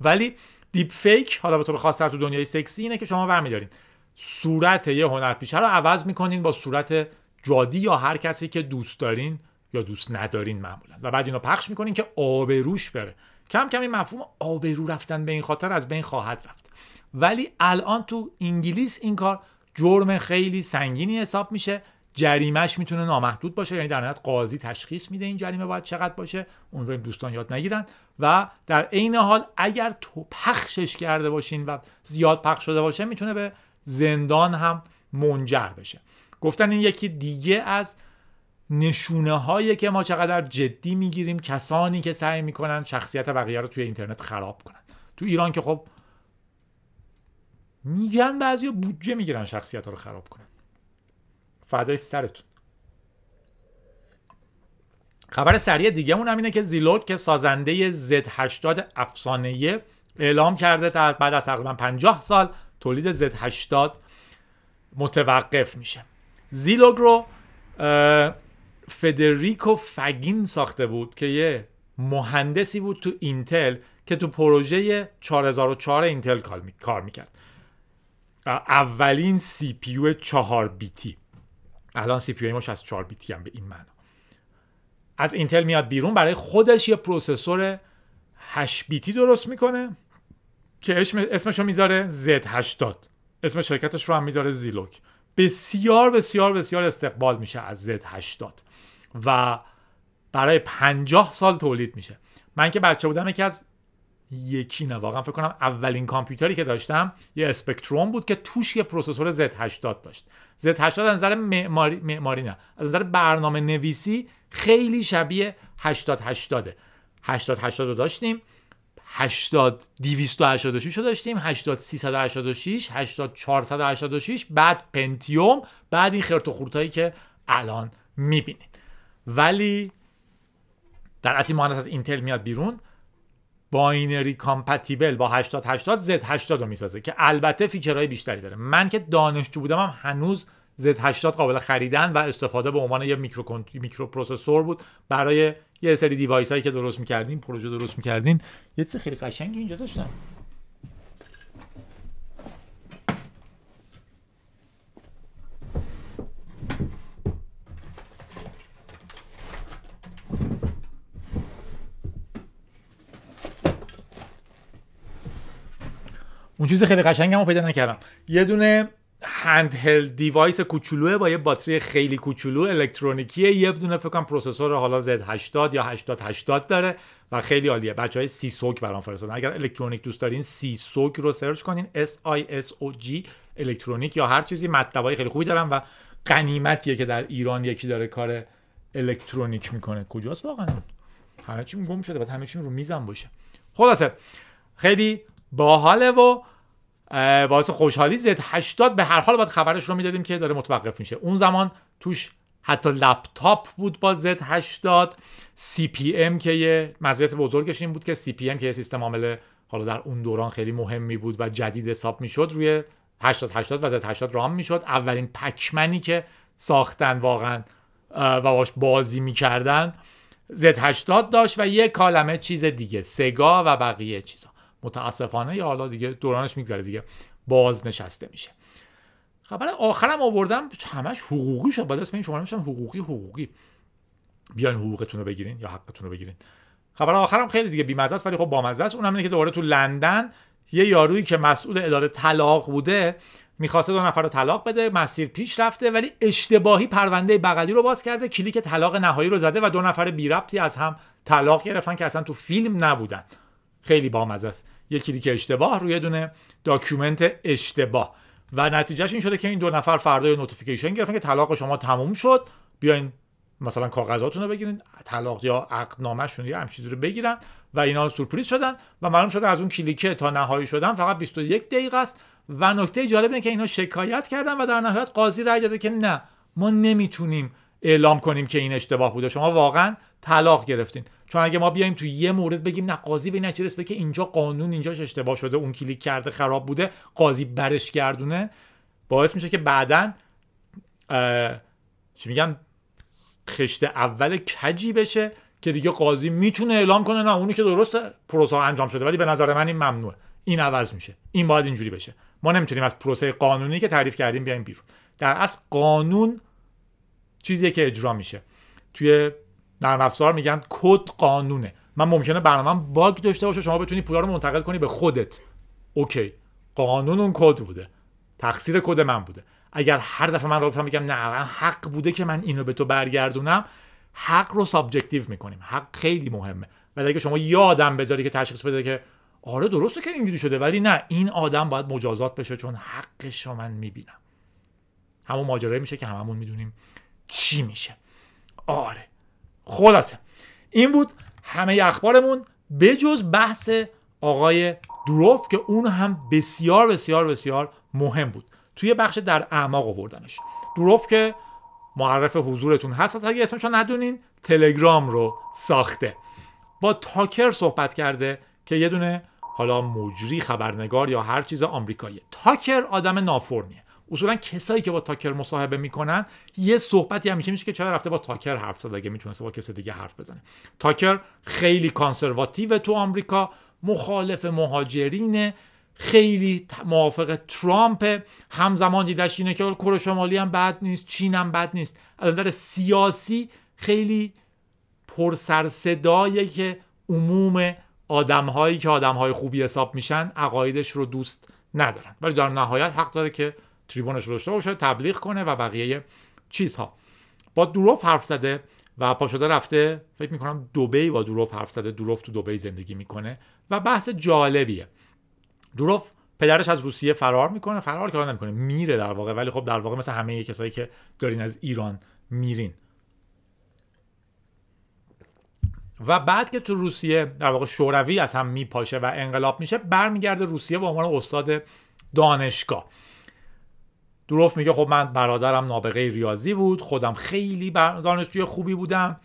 ولی دیپ فیک حالا به طور خاص تو دنیای سکسی اینه که شما برمیدارین صورت یه هنرپیشه رو عوض میکنین با صورت جادی یا هر کسی که دوست دارین یا دوست ندارین معمولا و بعد اینو پخش میکنین که آبروش بره کم کم این مفهوم آبرو رفتن به این خاطر از بین خواهد رفت ولی الان تو انگلیس این کار جرم خیلی سنگینی حساب میشه جریمهش میتونه نامحدود باشه یعنی در نهایت قاضی تشخیص میده این جریمه باید چقدر باشه امیدواریم دوستان یاد نگیرن و در عین حال اگر تو پخشش کرده باشین و زیاد پخش شده باشه میتونه به زندان هم منجر بشه گفتن این یکی دیگه از نشونه هایی که ما چقدر جدی میگیریم کسانی که سعی میکنن شخصیت بقیه رو توی اینترنت خراب کنن تو ایران که خب میگن بعضیا بودجه میگیرن شخصیت ها رو خراب کنن فدای سرتون خبر سریع دیگه اون هم اینه که زیلوک که سازنده زد 80 افسانه اعلام کرده تا بعد از تقریبا 50 سال تولید زد 80 متوقف میشه زیلوگ رو فدریکو فگین ساخته بود که یه مهندسی بود تو اینتل که تو پروژه 4004 اینتل کار میکرد اولین سی 4 چهار بیتی الان سی پی از 4 بیتی هم به این معنا از اینتل میاد بیرون برای خودش یه پروسسور 8 بیتی درست میکنه که اسمش رو میذاره Z80 اسم شرکتش رو هم میذاره زیلوک بسیار بسیار بسیار استقبال میشه از Z80 و برای 50 سال تولید میشه من که بچه بودم یکی از یکی نه واقعا فکر کنم اولین کامپیوتری که داشتم یه اسپکتروم بود که توش یه پروسسور Z80 داشت Z80 از نظر معماری معماری نه از نظر برنامه نویسی خیلی شبیه 8080 رو داشتیم 80 286 رو داشتیم 80 386 486 بعد پنتیوم بعد این خرت و خورتایی که الان میبینید ولی در اصل مهندس از اینتل میاد بیرون باینری کامپتیبل با 8080 هشتاد 80 رو میسازه که البته فیچرهای بیشتری داره من که دانشجو بودم هم هنوز زد 80 قابل خریدن و استفاده به عنوان یه میکروپروسسور بود برای یه سری دیوایس هایی که درست میکردین پروژه درست میکردین یه چیز خیلی قشنگی اینجا داشتم اون چیز خیلی قشنگمو پیدا نکردم یه دونه هند دیوایس کوچولوه با یه باتری خیلی کوچولو الکترونیکیه یه دونه فکر کنم پروسسور حالا Z80 یا 8080 داره و خیلی عالیه بچهای سی سوک برام فرستادن اگر الکترونیک دوست دارین سی سوک رو سرچ کنین S I S O G الکترونیک یا هر چیزی مطلبای خیلی خوبی دارن و قنیمتیه که در ایران یکی داره کار الکترونیک میکنه کجاست واقعا همه چی گم شده بعد همه رو میزم باشه خلاصه خیلی باحاله و باعث خوشحالی زد 80 به هر حال باید خبرش رو میدادیم که داره متوقف میشه اون زمان توش حتی لپتاپ بود با زد 80 CPM که یه مزیت بزرگش این بود که CPM که یه سیستم عامل حالا در اون دوران خیلی مهمی بود و جدید حساب میشد روی 80 80 و زد 80 رام میشد اولین پکمنی که ساختن واقعا و باش بازی میکردن زد 80 داشت و یه کالمه چیز دیگه سگا و بقیه چیزا متاسفانه یا حالا دیگه دورانش میگذره دیگه باز نشسته میشه خبر آخرم آوردم همش حقوقی شد بعد اسم این شماره میشم حقوقی حقوقی بیان حقوقتون رو بگیرین یا حقتون رو بگیرین خبر آخرم خیلی دیگه بیمزه است ولی خب بامزه است اونم اینه که دوباره تو لندن یه یارویی که مسئول اداره طلاق بوده میخواسته دو نفر رو طلاق بده مسیر پیش رفته ولی اشتباهی پرونده بغلی رو باز کرده کلیک طلاق نهایی رو زده و دو نفر بی از هم طلاق گرفتن که اصلا تو فیلم نبودن خیلی بامزه است یکی کلیک اشتباه روی دونه داکیومنت اشتباه و نتیجهش این شده که این دو نفر فردا نوتیفیکیشن گرفتن که طلاق شما تموم شد بیاین مثلا کاغذاتون رو بگیرین طلاق یا شون یا همچین رو بگیرن و اینا سورپرایز شدن و معلوم شده از اون کلیکه تا نهایی شدن فقط 21 دقیقه است و نکته جالب اینه که اینا شکایت کردن و در نهایت قاضی رأی داده که نه ما نمیتونیم اعلام کنیم که این اشتباه بوده شما واقعا طلاق گرفتین چون اگه ما بیایم تو یه مورد بگیم نه قاضی به نچ رسیده که اینجا قانون اینجاش اشتباه شده اون کلیک کرده خراب بوده قاضی برش گردونه باعث میشه که بعدا چی میگم خشت اول کجی بشه که دیگه قاضی میتونه اعلام کنه نه اونی که درست پروسه انجام شده ولی به نظر من این ممنوعه این عوض میشه این باید اینجوری بشه ما نمیتونیم از پروسه قانونی که تعریف کردیم بیایم بیرون در از قانون چیزیه که اجرا میشه توی نرم افزار میگن کد قانونه من ممکنه برنامه باگ داشته باشه شما بتونی پولا رو منتقل کنی به خودت اوکی قانون اون کد بوده تقصیر کد من بوده اگر هر دفعه من رابطه میگم نه حق بوده که من اینو به تو برگردونم حق رو سابجکتیو میکنیم حق خیلی مهمه ولی اگه شما یادم بذاری که تشخیص بده که آره درسته که اینجوری شده ولی نه این آدم باید مجازات بشه چون حقش رو من میبینم همون ماجرایی میشه که هممون میدونیم چی میشه آره خلاصه این بود همه اخبارمون بجز بحث آقای دروف که اون هم بسیار بسیار بسیار مهم بود توی بخش در اعماق آوردنش دروف که معرف حضورتون هست تا اگه اسمشو ندونین تلگرام رو ساخته با تاکر صحبت کرده که یه دونه حالا مجری خبرنگار یا هر چیز آمریکایی تاکر آدم نافرمیه اصولا کسایی که با تاکر مصاحبه میکنن یه صحبتی همیشه میشه که چرا رفته با تاکر حرف زد اگه میتونسته با کسی دیگه حرف بزنه تاکر خیلی کانسرواتیو تو آمریکا مخالف مهاجرینه خیلی موافق ترامپ همزمان دیدش اینه که کره شمالی هم بد نیست چین هم بد نیست از نظر سیاسی خیلی پرسرصدایه که عموم آدمهایی که آدمهای خوبی حساب میشن عقایدش رو دوست ندارن ولی در نهایت حق داره که تریبونش رو داشته باشه تبلیغ کنه و بقیه چیزها با دروف حرف زده و پا شده رفته فکر میکنم دوبی با دروف حرف زده دروف تو دوبی زندگی میکنه و بحث جالبیه دروف پدرش از روسیه فرار میکنه فرار که نمیکنه میره در واقع ولی خب در واقع مثل همه کسایی که دارین از ایران میرین و بعد که تو روسیه در واقع شوروی از هم میپاشه و انقلاب میشه برمیگرده روسیه به عنوان استاد دانشگاه دروف میگه خب من برادرم نابغه ریاضی بود خودم خیلی دانشجوی خوبی بودم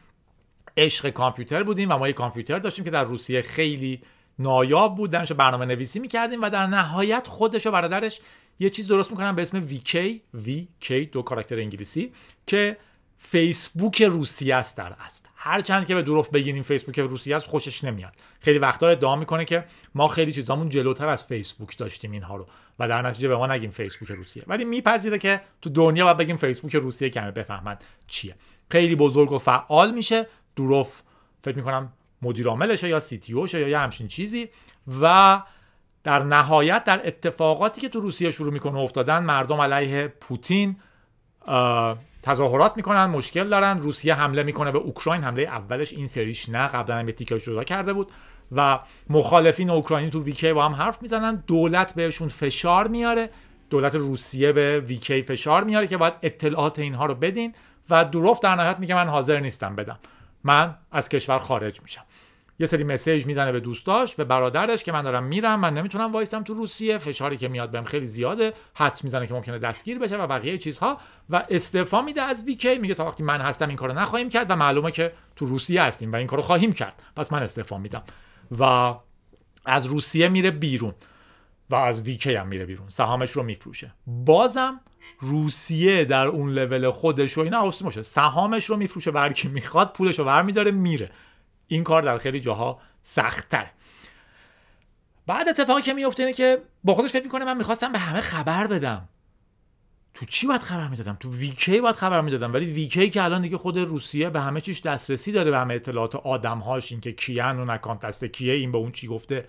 عشق کامپیوتر بودیم و ما یه کامپیوتر داشتیم که در روسیه خیلی نایاب بود درش برنامه نویسی میکردیم و در نهایت خودش و برادرش یه چیز درست میکنن به اسم ویکی ویکی دو کاراکتر انگلیسی که فیسبوک روسیه است در اصل هر چند که به دورف بگین این فیسبوک روسیه از خوشش نمیاد خیلی وقتا ادعا میکنه که ما خیلی چیزامون جلوتر از فیسبوک داشتیم اینها رو و در نتیجه به ما نگیم فیسبوک روسیه ولی میپذیره که تو دنیا باید بگیم فیسبوک روسیه که بفهمند چیه خیلی بزرگ و فعال میشه دورف. فکر میکنم مدیر عاملشه یا سی تی یا یه همچین چیزی و در نهایت در اتفاقاتی که تو روسیه شروع میکنه افتادن مردم علیه پوتین تظاهرات میکنن مشکل دارن روسیه حمله میکنه به اوکراین حمله اولش این سریش نه قبلا هم تیکه جدا کرده بود و مخالفین اوکراینی تو ویکی با هم حرف میزنن دولت بهشون فشار میاره دولت روسیه به ویکی فشار میاره که باید اطلاعات اینها رو بدین و دروف در نهایت میگه من حاضر نیستم بدم من از کشور خارج میشم یه سری مسیج میزنه به دوستاش به برادرش که من دارم میرم من نمیتونم وایستم تو روسیه فشاری که میاد بهم خیلی زیاده حد میزنه که ممکنه دستگیر بشه و بقیه چیزها و استعفا میده از ویکی میگه تا وقتی من هستم این کارو نخواهیم کرد و معلومه که تو روسیه هستیم و این کارو خواهیم کرد پس من استعفا میدم و از روسیه میره بیرون و از ویکی هم میره بیرون سهامش رو میفروشه بازم روسیه در اون لول خودش و اینا سهامش رو میفروشه برکی میخواد پولش رو برمیداره میره این کار در خیلی جاها سختتره بعد اتفاقی که میفته اینه که با خودش فکر میکنه من میخواستم به همه خبر بدم تو چی باید خبر میدادم تو ویکی باید خبر میدادم ولی ویکی که الان دیگه خود روسیه به همه چیش دسترسی داره به همه اطلاعات آدمهاش این که کیان و نکان کیه این به اون چی گفته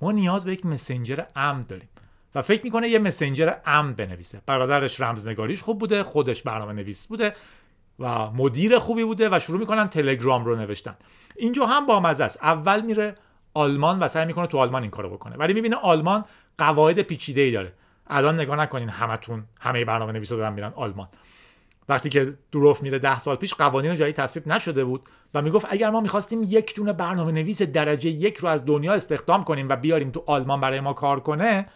ما نیاز به یک مسنجر امن داریم و فکر میکنه یه مسنجر امن بنویسه برادرش رمزنگاریش خوب بوده خودش برنامه نویس بوده و مدیر خوبی بوده و شروع میکنن تلگرام رو نوشتن اینجا هم با مزه است اول میره آلمان و سعی میکنه تو آلمان این کارو بکنه ولی میبینه آلمان قواعد پیچیده ای داره الان نگاه نکنین همتون همه برنامه نویسا دارن میرن آلمان وقتی که دروف میره ده سال پیش قوانین جایی تصویب نشده بود و میگفت اگر ما میخواستیم یک دونه برنامه نویس درجه یک رو از دنیا استخدام کنیم و بیاریم تو آلمان برای ما کار کنه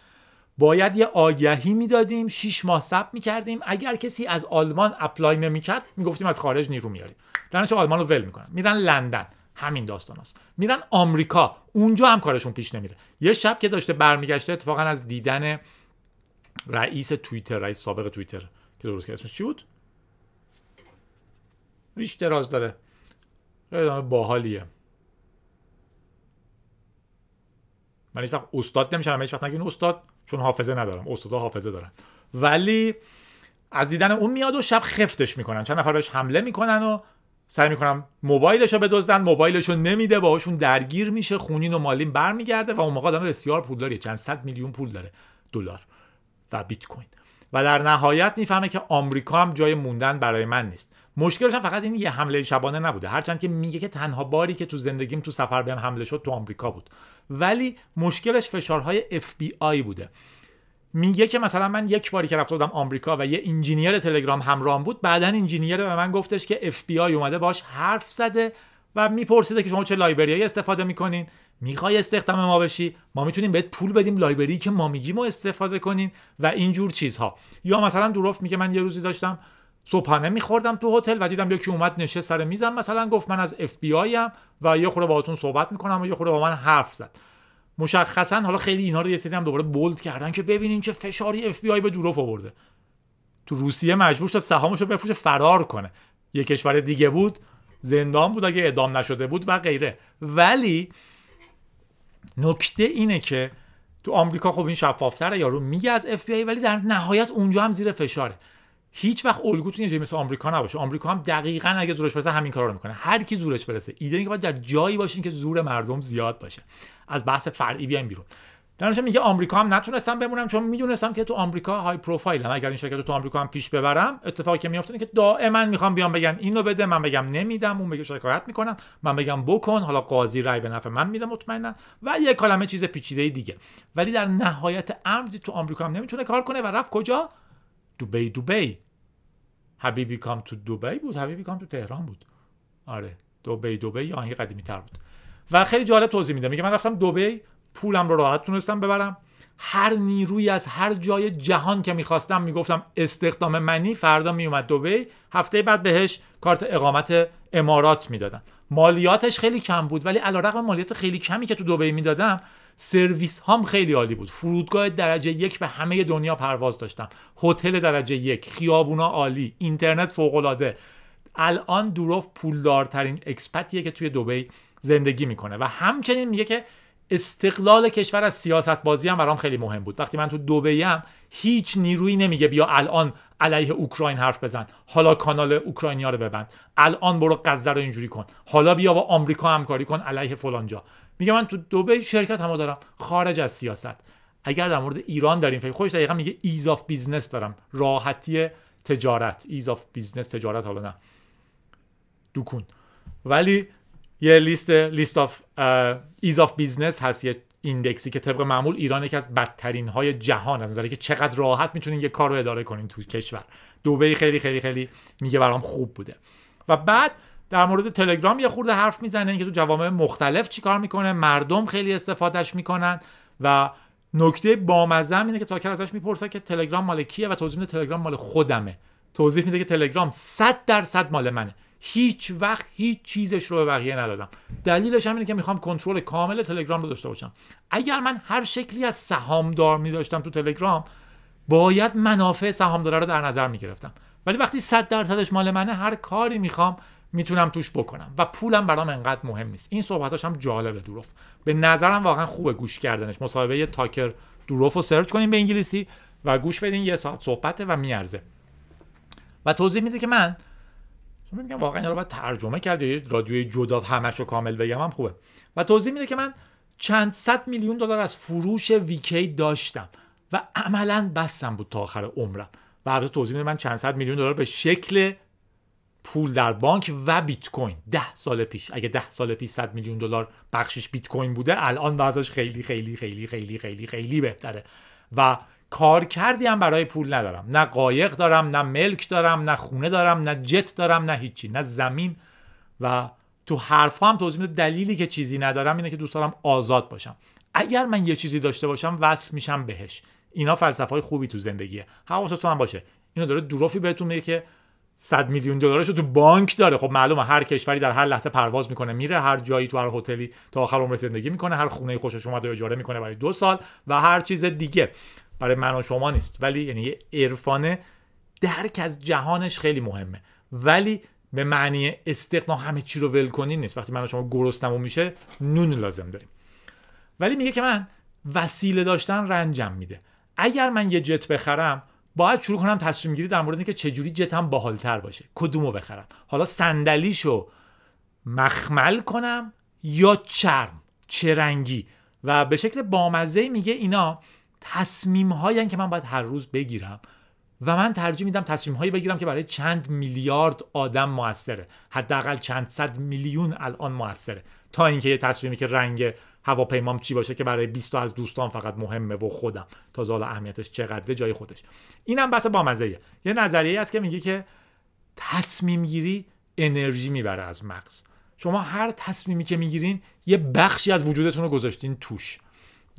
باید یه آگهی میدادیم 6 ماه صبر میکردیم اگر کسی از آلمان اپلای نمیکرد میگفتیم از خارج نیرو میاریم در آلمان رو ول میکنن میرن لندن همین داستان است میرن آمریکا اونجا هم کارشون پیش نمیره یه شب که داشته برمیگشته اتفاقا از دیدن رئیس توییتر رئیس سابق توییتر که درست که اسمش چی بود ریش دراز داره خیلی باحالیه من هیچ وقت استاد نمیشم همه هیچ وقت نگین استاد چون حافظه ندارم استادا حافظه دارن ولی از دیدن اون میاد و شب خفتش میکنن چند نفر بهش حمله میکنن و سعی میکنم موبایلش رو بدزدن موبایلش رو نمیده باهاشون درگیر میشه خونین و مالین برمیگرده و اون موقع آدم بسیار پولداریه چند صد میلیون پول داره دلار و بیت کوین و در نهایت میفهمه که آمریکا هم جای موندن برای من نیست مشکلش فقط این یه حمله شبانه نبوده هرچند که میگه که تنها باری که تو زندگیم تو سفر بهم حمله شد تو آمریکا بود ولی مشکلش فشارهای اف آی بوده میگه که مثلا من یک باری که رفتم آمریکا و یه انجینیر تلگرام همراهم بود بعدا انجینیر به من گفتش که اف بی آی اومده باش حرف زده و میپرسیده که شما چه لایبریایی استفاده میکنین میخوای استخدام ما بشی ما میتونیم بهت پول بدیم لایبری که ما میگیم استفاده کنین و اینجور چیزها یا مثلا دروف میگه من یه روزی داشتم صبحانه میخوردم تو هتل و دیدم یکی اومد نشه سر میزم مثلا گفت من از اف بی آی هم و یه خورده باهاتون صحبت میکنم و یه خورده با من حرف زد مشخصا حالا خیلی اینا رو یه سری هم دوباره بولد کردن که ببینین چه فشاری اف بی آی به دوروف آورده تو روسیه مجبور شد سهامش رو بفروشه فرار کنه یه کشور دیگه بود زندان بود اگه اعدام نشده بود و غیره ولی نکته اینه که تو آمریکا خب این شفافتره یارو میگه از اف بی آی ولی در نهایت اونجا هم زیر فشاره هیچ وقت الگوتون یه مثل آمریکا نباشه آمریکا هم دقیقا اگه زورش برسه همین رو میکنه هر کی زورش برسه ایده که باید در جایی باشین که زور مردم زیاد باشه از بحث فرعی بیایم بیرون در میگه آمریکا هم نتونستم بمونم چون میدونستم که تو آمریکا های پروفایل هم. اگر این شرکت تو آمریکا هم پیش ببرم اتفاقی که میفته که دائما میخوام بیام بگن اینو بده من بگم نمیدم اون بگه شکایت میکنم من بگم بکن حالا قاضی رای به نفع من میدم مطمئنا و یه کلمه چیز پیچیده دیگه ولی در نهایت امر تو آمریکا هم نمیتونه کار کنه و رفت کجا دبی دبی حبیبی کام تو دبی بود حبیبی کام تو تهران بود آره دبی دبی یا این قدیمی تر بود و خیلی جالب توضیح میده میگه من رفتم دبی پولم رو راحت تونستم ببرم هر نیروی از هر جای جهان که میخواستم میگفتم استخدام منی فردا میومد دبی هفته بعد بهش کارت اقامت امارات میدادن مالیاتش خیلی کم بود ولی علیرغم مالیات خیلی کمی که تو دبی میدادم سرویس هام خیلی عالی بود فرودگاه درجه یک به همه دنیا پرواز داشتم هتل درجه یک خیابونا عالی اینترنت فوق العاده الان دوروف پولدارترین اکسپتیه که توی دبی زندگی میکنه و همچنین میگه که استقلال کشور از سیاست بازی هم برام خیلی مهم بود وقتی من تو دبی هیچ نیرویی نمیگه بیا الان علیه اوکراین حرف بزن حالا کانال اوکراینیا رو ببند الان برو غزه رو اینجوری کن حالا بیا با آمریکا همکاری کن علیه فلانجا میگه من تو دبی شرکت هم دارم خارج از سیاست اگر در مورد ایران داریم فکر خوش دقیقا میگه ایز آف بیزنس دارم راحتی تجارت ایز آف بیزنس تجارت حالا نه دوکون ولی یه لیست لیست آف ایز آف بیزنس هست یه ایندکسی که طبق معمول ایران یکی از بدترین های جهان از نظر که چقدر راحت میتونین یه کار رو اداره کنین تو کشور دبی خیلی خیلی خیلی میگه برام خوب بوده و بعد در مورد تلگرام یه خورده حرف میزنه اینکه تو جوامع مختلف چیکار میکنه مردم خیلی استفادهش میکنن و نکته بامزم اینه که تاکر ازش میپرسه که تلگرام مال کیه و توضیح میده تلگرام مال خودمه توضیح میده که تلگرام 100 درصد مال منه هیچ وقت هیچ چیزش رو به بقیه ندادم دلیلش هم که میخوام کنترل کامل تلگرام رو داشته باشم اگر من هر شکلی از سهامدار میداشتم تو تلگرام باید منافع سهامدار رو در نظر میگرفتم ولی وقتی 100 درصدش مال منه هر کاری میخوام میتونم توش بکنم و پولم برام انقدر مهم نیست این صحبتاش هم جالبه دروف به نظرم واقعا خوبه گوش کردنش مصاحبه تاکر دروف رو سرچ کنیم به انگلیسی و گوش بدین یه ساعت صحبته و میارزه و توضیح میده که من میگم واقعا رو باید ترجمه کرد یه رادیوی جدا همش رو کامل بگم هم خوبه و توضیح میده که من چند صد میلیون دلار از فروش ویکی داشتم و عملا بستم بود تا آخر عمرم و توضیح میده من چند صد میلیون دلار به شکل پول در بانک و بیت کوین ده سال پیش اگه ده سال پیش 100 میلیون دلار بخشش بیت کوین بوده الان وضعش خیلی خیلی خیلی خیلی خیلی خیلی بهتره و کار کردی هم برای پول ندارم نه قایق دارم نه ملک دارم نه خونه دارم نه جت دارم نه هیچی نه زمین و تو حرف هم توضیح میده دلیلی که چیزی ندارم اینه که دوست دارم آزاد باشم اگر من یه چیزی داشته باشم وصل میشم بهش اینا فلسفه های خوبی تو زندگیه حواستون باشه اینو داره دروفی بهتون میگه که 100 میلیون دلارش رو تو بانک داره خب معلومه هر کشوری در هر لحظه پرواز میکنه میره هر جایی تو هر هتلی تا آخر عمر زندگی میکنه هر خونه خوشش اومد و اجاره میکنه برای دو سال و هر چیز دیگه برای من و شما نیست ولی یعنی عرفانه درک از جهانش خیلی مهمه ولی به معنی استقنا همه چی رو ول کنی نیست وقتی من و شما گرسنمون میشه نون لازم داریم ولی میگه که من وسیله داشتن رنجم میده اگر من یه جت بخرم باید شروع کنم تصمیم گیری در مورد اینکه چجوری جتم باحالتر باشه کدومو بخرم حالا صندلیشو مخمل کنم یا چرم چه رنگی و به شکل بامزه میگه اینا تصمیم هایی که من باید هر روز بگیرم و من ترجیح میدم تصمیم هایی بگیرم که برای چند میلیارد آدم موثره حداقل چند صد میلیون الان موثره تا اینکه یه تصمیمی که رنگ هواپیمام چی باشه که برای 20 تا از دوستان فقط مهمه و خودم تا حالا اهمیتش چقدره جای خودش اینم بس بامزه یه نظریه است که میگه که تصمیم گیری انرژی میبره از مغز شما هر تصمیمی که میگیرین یه بخشی از وجودتون رو گذاشتین توش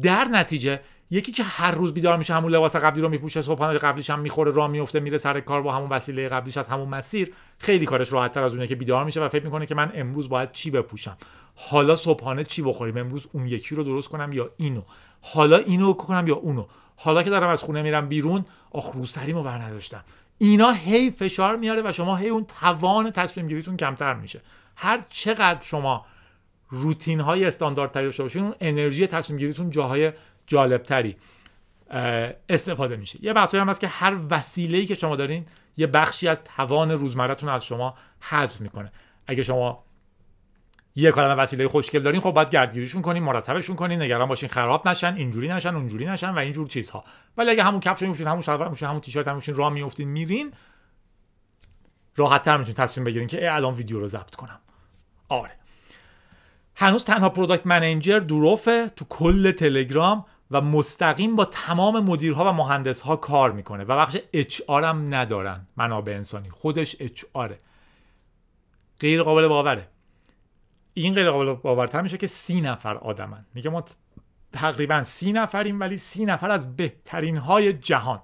در نتیجه یکی که هر روز بیدار میشه همون لباس قبلی رو میپوشه صبحانه قبلیش هم میخوره راه میفته میره سر کار با همون وسیله قبلیش از همون مسیر خیلی کارش راحت تر از اونه که بیدار میشه و فکر میکنه که من امروز باید چی بپوشم حالا صبحانه چی بخوریم امروز اون یکی رو درست کنم یا اینو حالا اینو کنم یا اونو حالا که دارم از خونه میرم بیرون آخ روسریمو بر نداشتم اینا هی فشار میاره و شما هی اون توان تصمیم گیریتون کمتر میشه هر چقدر شما روتین های استاندارد تری داشته اون انرژی تصمیم گیریتون جاهای جالبتری استفاده میشه یه بحثی هم هست که هر وسیله‌ای که شما دارین یه بخشی از توان روزمرتون از شما حذف میکنه اگه شما یه کلمه وسیله خوشگل دارین خب باید گردگیریشون کنین مرتبشون کنین نگران باشین خراب نشن اینجوری نشن اونجوری نشن و اینجور چیزها ولی اگه همون کفش میشین همون شلوار میشین همون تیشرت میشین راه میافتین میرین راحت تر میتونین تصمیم بگیرین که الان ویدیو رو ضبط کنم آره هنوز تنها پروداکت منیجر دروفه تو کل تلگرام و مستقیم با تمام مدیرها و مهندسها کار میکنه و بخش اچ هم ندارن منابع انسانی خودش اچ غیر قابل باوره این غیر قابل باورتر میشه که سی نفر آدمن میگه ما تقریبا سی نفریم ولی سی نفر از بهترین های جهان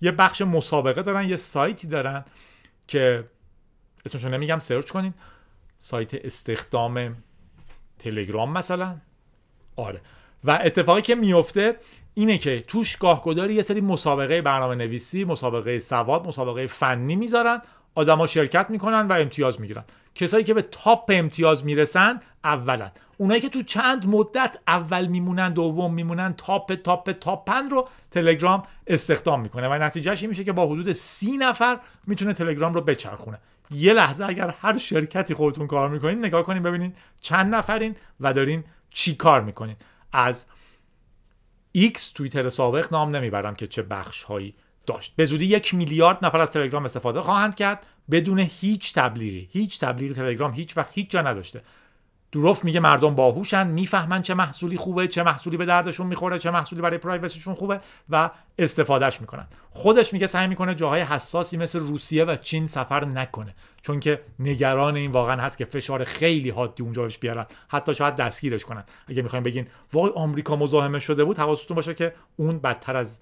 یه بخش مسابقه دارن یه سایتی دارن که اسمشون نمیگم سرچ کنین سایت استخدام تلگرام مثلا آره و اتفاقی که میفته اینه که توش گداری یه سری مسابقه برنامه نویسی مسابقه سواد مسابقه فنی میذارن آدما شرکت میکنن و امتیاز میگیرن کسایی که به تاپ امتیاز میرسن اولن اونایی که تو چند مدت اول میمونن دوم میمونن تاپ تاپ تاپن رو تلگرام استخدام میکنه و نتیجهش این میشه که با حدود سی نفر میتونه تلگرام رو بچرخونه یه لحظه اگر هر شرکتی خودتون کار میکنین نگاه کنین ببینین چند نفرین و دارین چی کار میکنین از X توییتر سابق نام نمیبرم که چه بخش هایی داشت به زودی یک میلیارد نفر از تلگرام استفاده خواهند کرد بدون هیچ تبلیغی هیچ تبلیغ تلگرام هیچ وقت هیچ جا نداشته دروف میگه مردم باهوشن میفهمن چه محصولی خوبه چه محصولی به دردشون میخوره چه محصولی برای پرایوسیشون خوبه و استفادهش میکنن خودش میگه سعی میکنه جاهای حساسی مثل روسیه و چین سفر نکنه چون که نگران این واقعا هست که فشار خیلی حادی اونجا بهش بیارن حتی شاید دستگیرش کنن اگه میخوایم بگین وای آمریکا مزاحم شده بود حواستون باشه که اون بدتر از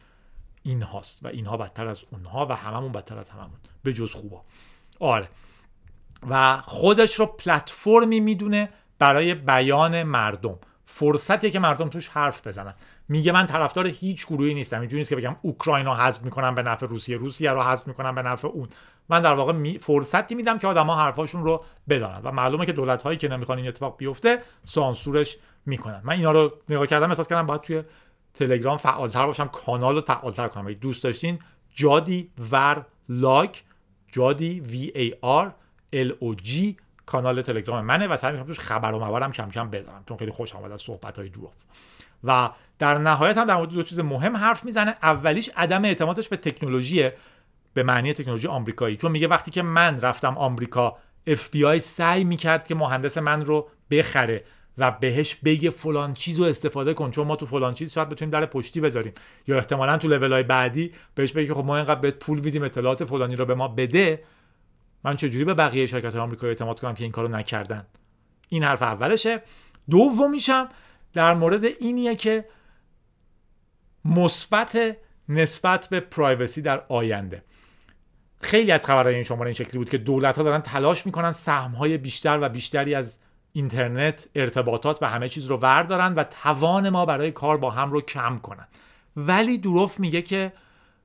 این هاست و اینها بدتر از اونها و هممون بدتر از هممون به جز خوبا آره و خودش رو پلتفرمی میدونه برای بیان مردم فرصتی که مردم توش حرف بزنن میگه من طرفدار هیچ گروهی نیستم اینجوری نیست که بگم اوکراین رو حذف میکنم به نفع روسیه روسیه رو حذف میکنم به نفع اون من در واقع می فرصتی میدم که آدما حرفاشون رو بدانن و معلومه که دولت هایی که نمیخوان این اتفاق بیفته سانسورش میکنن من اینا رو نگاه کردم احساس کردم باید توی تلگرام فعالتر باشم کانال رو فعالتر کنم دوست داشتین جادی ور لاک جادی وی ای آر ال او جی کانال تلگرام منه و سعی میکنم توش خبر و موارم کم کم بذارم چون خیلی خوش آمد از صحبت های و در نهایت هم در مورد دو چیز مهم حرف میزنه اولیش عدم اعتمادش به تکنولوژی به معنی تکنولوژی آمریکایی چون میگه وقتی که من رفتم آمریکا اف بی آی سعی میکرد که مهندس من رو بخره و بهش بگه فلان چیز رو استفاده کن چون ما تو فلان چیز شاید بتونیم در پشتی بذاریم یا احتمالا تو های بعدی بهش بگه خب ما اینقدر بهت پول میدیم اطلاعات فلانی رو به ما بده من چجوری به بقیه شرکت های آمریکایی اعتماد کنم که این کارو نکردن این حرف اولشه دومیشم در مورد اینیه که مثبت نسبت به پرایوسی در آینده خیلی از خبرهای این شماره این شکلی بود که دولت ها دارن تلاش میکنن سهم های بیشتر و بیشتری از اینترنت ارتباطات و همه چیز رو وردارن و توان ما برای کار با هم رو کم کنن ولی دروف میگه که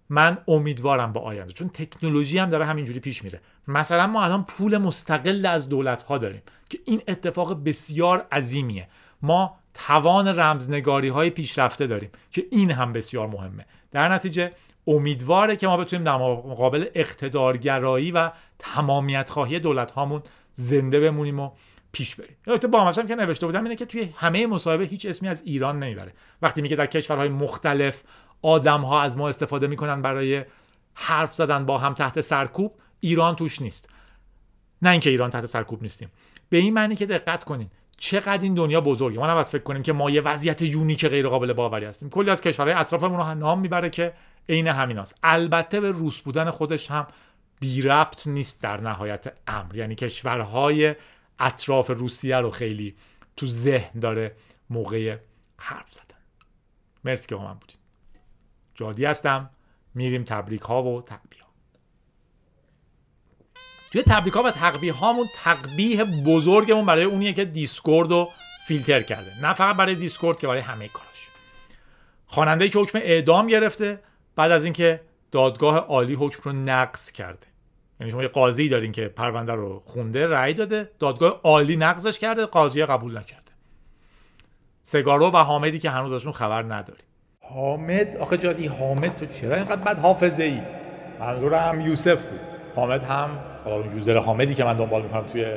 من امیدوارم به آینده چون تکنولوژی هم داره همینجوری پیش میره مثلا ما الان پول مستقل از دولت ها داریم که این اتفاق بسیار عظیمیه ما توان رمزنگاری های پیشرفته داریم که این هم بسیار مهمه در نتیجه امیدواره که ما بتونیم در مقابل اقتدارگرایی و تمامیت خواهی دولت هامون زنده بمونیم و پیش بریم البته با هم که نوشته بودم اینه که توی همه مصاحبه هیچ اسمی از ایران نمیبره وقتی میگه در کشورهای مختلف آدم ها از ما استفاده میکنن برای حرف زدن با هم تحت سرکوب ایران توش نیست نه اینکه ایران تحت سرکوب نیستیم به این معنی که دقت کنین چقدر این دنیا بزرگه ما نباید فکر کنیم که ما یه وضعیت یونیک غیر قابل باوری هستیم کلی از کشورهای اطرافمون رو نام میبره که عین همیناست البته به روس بودن خودش هم بی ربط نیست در نهایت امر یعنی کشورهای اطراف روسیه رو خیلی تو ذهن داره موقع حرف زدن مرسی که با من بودید جادی هستم میریم تبریک ها و تبریک توی تبریک و تقبیه هامون تقبیه بزرگمون برای اونیه که دیسکورد رو فیلتر کرده نه فقط برای دیسکورد که برای همه کاراش خواننده که حکم اعدام گرفته بعد از اینکه دادگاه عالی حکم رو نقض کرده یعنی شما یه قاضی دارین که پرونده رو خونده رأی داده دادگاه عالی نقضش کرده قاضی قبول نکرده سگارو و حامدی که هنوز ازشون خبر نداری. حامد آخه جادی حامد تو چرا اینقدر بد حافظه ای منظورم یوسف بود حامد هم حالا اون یوزر حامدی که من دنبال میکنم توی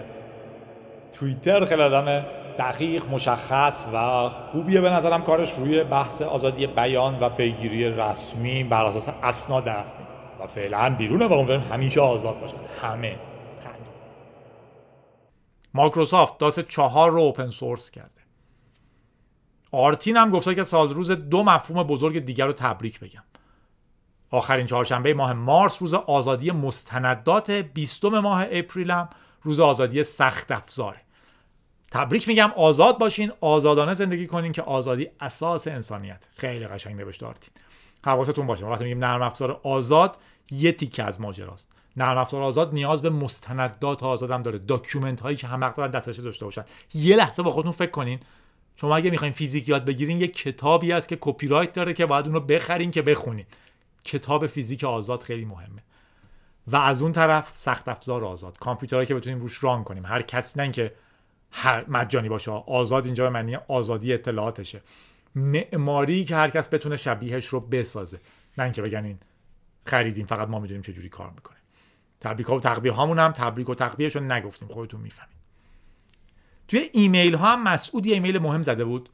توییتر خیلی آدم دقیق مشخص و خوبیه به نظرم کارش روی بحث آزادی بیان و پیگیری رسمی بر اساس اسناد رسمی و فعلا بیرونه و امیدوارم همیشه آزاد باشه همه مایکروسافت داس چهار رو اوپن سورس کرده آرتین هم گفته که سال روز دو مفهوم بزرگ دیگر رو تبریک بگم آخرین چهارشنبه ماه مارس روز آزادی مستندات بیستم ماه اپریل هم روز آزادی سخت افزاره تبریک میگم آزاد باشین آزادانه زندگی کنین که آزادی اساس انسانیت خیلی قشنگ نوشته آرتین حواستون باشه وقتی میگیم نرم افزار آزاد یه تیکه از ماجراست نرم افزار آزاد نیاز به مستندات آزادم داره داکیومنت هایی که هم دارن دسترسی داشته باشن یه لحظه با خودتون فکر کنین شما اگه میخواین فیزیک یاد بگیرین یه کتابی هست که کپی داره که باید اون بخرین که بخونین کتاب فیزیک آزاد خیلی مهمه و از اون طرف سخت افزار آزاد کامپیوترهایی که بتونیم روش ران کنیم هر کس نه که هر مجانی باشه آزاد اینجا به معنی آزادی اطلاعاتشه معماری که هر کس بتونه شبیهش رو بسازه نه که بگن این خریدیم فقط ما میدونیم چه جوری کار میکنه تبریک و تقبیه هامون هم تبریک و رو نگفتیم خودتون میفهمید توی ایمیل ها هم مسعود ایمیل مهم زده بود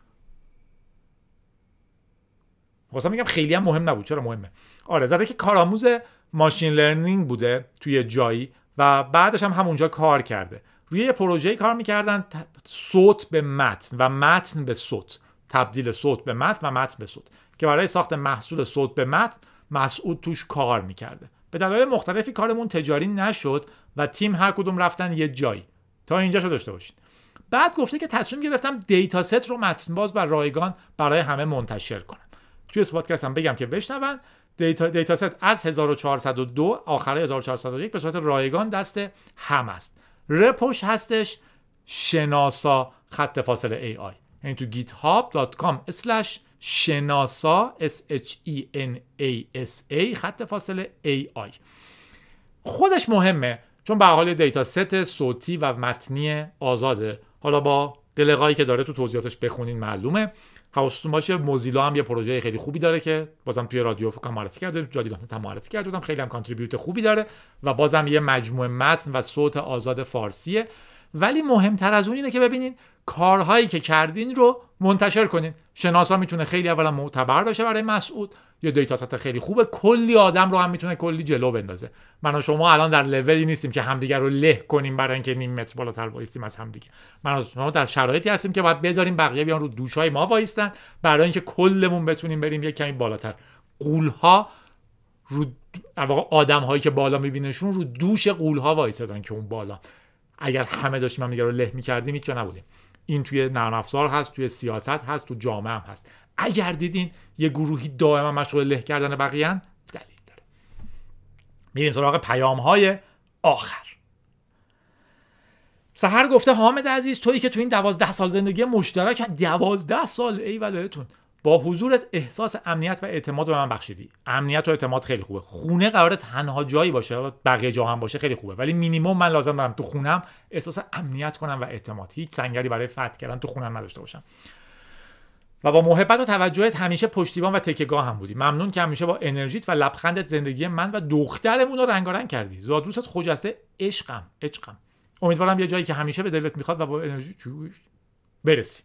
خواستم میگم خیلی هم مهم نبود چرا مهمه آره زده که کارآموز ماشین لرنینگ بوده توی جایی و بعدش هم همونجا کار کرده روی یه پروژه‌ای کار میکردن صوت به متن و متن به صوت تبدیل صوت به متن و متن به صوت که برای ساخت محصول صوت به متن مسعود توش کار میکرده به دلایل مختلفی کارمون تجاری نشد و تیم هر کدوم رفتن یه جایی تا اینجا شو داشته باشید بعد گفته که تصمیم گرفتم دیتا ست رو متن باز و رایگان برای همه منتشر کنم توی پادکست هم بگم که بشنون دیتا, دیتا ست از 1402 آخر 1401 به صورت رایگان دست هم است رپوش هستش شناسا خط فاصله ای آی یعنی تو github.com اسلش شناسا s h e n a s a خط فاصله ای آی خودش مهمه چون به حال دیتا ست صوتی و متنی آزاده حالا با دلقایی که داره تو توضیحاتش بخونین معلومه حواستون باشه موزیلا هم یه پروژه خیلی خوبی داره که بازم توی رادیو فکر معرفی کرده جادی هم معرفی کرده بودم خیلی هم کانتریبیوت خوبی داره و بازم یه مجموعه متن و صوت آزاد فارسیه ولی مهمتر از اون اینه که ببینین کارهایی که کردین رو منتشر کنین شناسا میتونه خیلی اولا معتبر باشه برای مسعود یه دیتا ست خیلی خوبه کلی آدم رو هم میتونه کلی جلو بندازه من و شما الان در لولی نیستیم که همدیگر رو له کنیم برای اینکه نیم متر بالاتر وایستیم از همدیگه من و شما در شرایطی هستیم که باید بذاریم بقیه بیان رو دوشای ما وایستن برای اینکه کلمون بتونیم بریم یه کمی بالاتر قولها رو واقع آدم هایی که بالا میبینشون رو دوش قولها وایستدن که اون بالا اگر همه داشتیم هم رو له میکردیم نبودیم این توی نرم افزار هست توی سیاست هست تو جامعه هم هست اگر دیدین یه گروهی دائما مشغول له کردن بقیه‌ن دلیل داره میریم سراغ پیام های آخر سهر گفته حامد عزیز تویی که تو این دوازده سال زندگی مشترک دوازده سال ای بهتون با حضورت احساس امنیت و اعتماد به من بخشیدی امنیت و اعتماد خیلی خوبه خونه قرار تنها جایی باشه بقیه جا هم باشه خیلی خوبه ولی مینیمم من لازم دارم تو خونم احساس امنیت کنم و اعتماد هیچ سنگری برای فتح کردن تو خونم نداشته باشم و با محبت و توجهت همیشه پشتیبان و تکهگاه هم بودی ممنون که همیشه با انرژیت و لبخندت زندگی من و دخترمون رو رنگارنگ کردی دوستت خجسته عشقم عشقم امیدوارم یه جایی که همیشه به دلت میخواد و با انرژی جوش برسی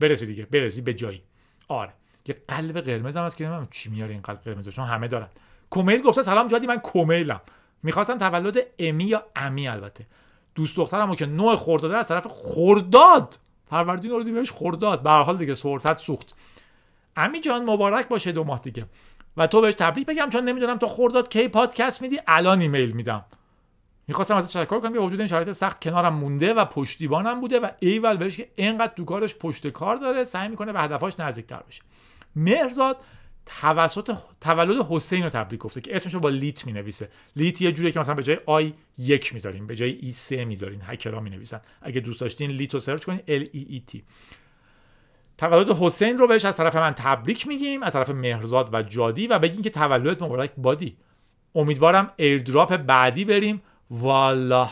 برسی دیگه برسی به جایی آره یه قلب قرمز هم هست که چی میاره این قلب قرمز چون همه دارن کومیل گفته سلام جادی من کومیلم میخواستم تولد امی یا امی البته دوست دخترمو که نوع خورداده از طرف خرداد فروردین بهش خرداد به حال دیگه سرصت سوخت امی جان مبارک باشه دو ماه دیگه و تو بهش تبریک بگم چون نمیدونم تو خرداد کی پادکست میدی الان ایمیل میدم میخواستم ازش تشکر کنم که وجود این شرایط سخت کنارم مونده و پشتیبانم بوده و ایول بهش که اینقدر تو کارش پشت کار داره سعی میکنه به هدفاش نزدیکتر بشه مهرزاد توسط تولد حسین رو تبریک گفته که اسمش رو با لیت می نویسه لیت یه جوریه که مثلا به جای آی یک میذاریم به جای ای سه میذاریم هکرا می نویسن اگه دوست داشتین لیت رو سرچ کنین ال ای ای تی تولد حسین رو بهش از طرف من تبریک میگیم از طرف مهرزاد و جادی و بگین که تولدت مبارک بادی امیدوارم ایردراپ بعدی بریم والله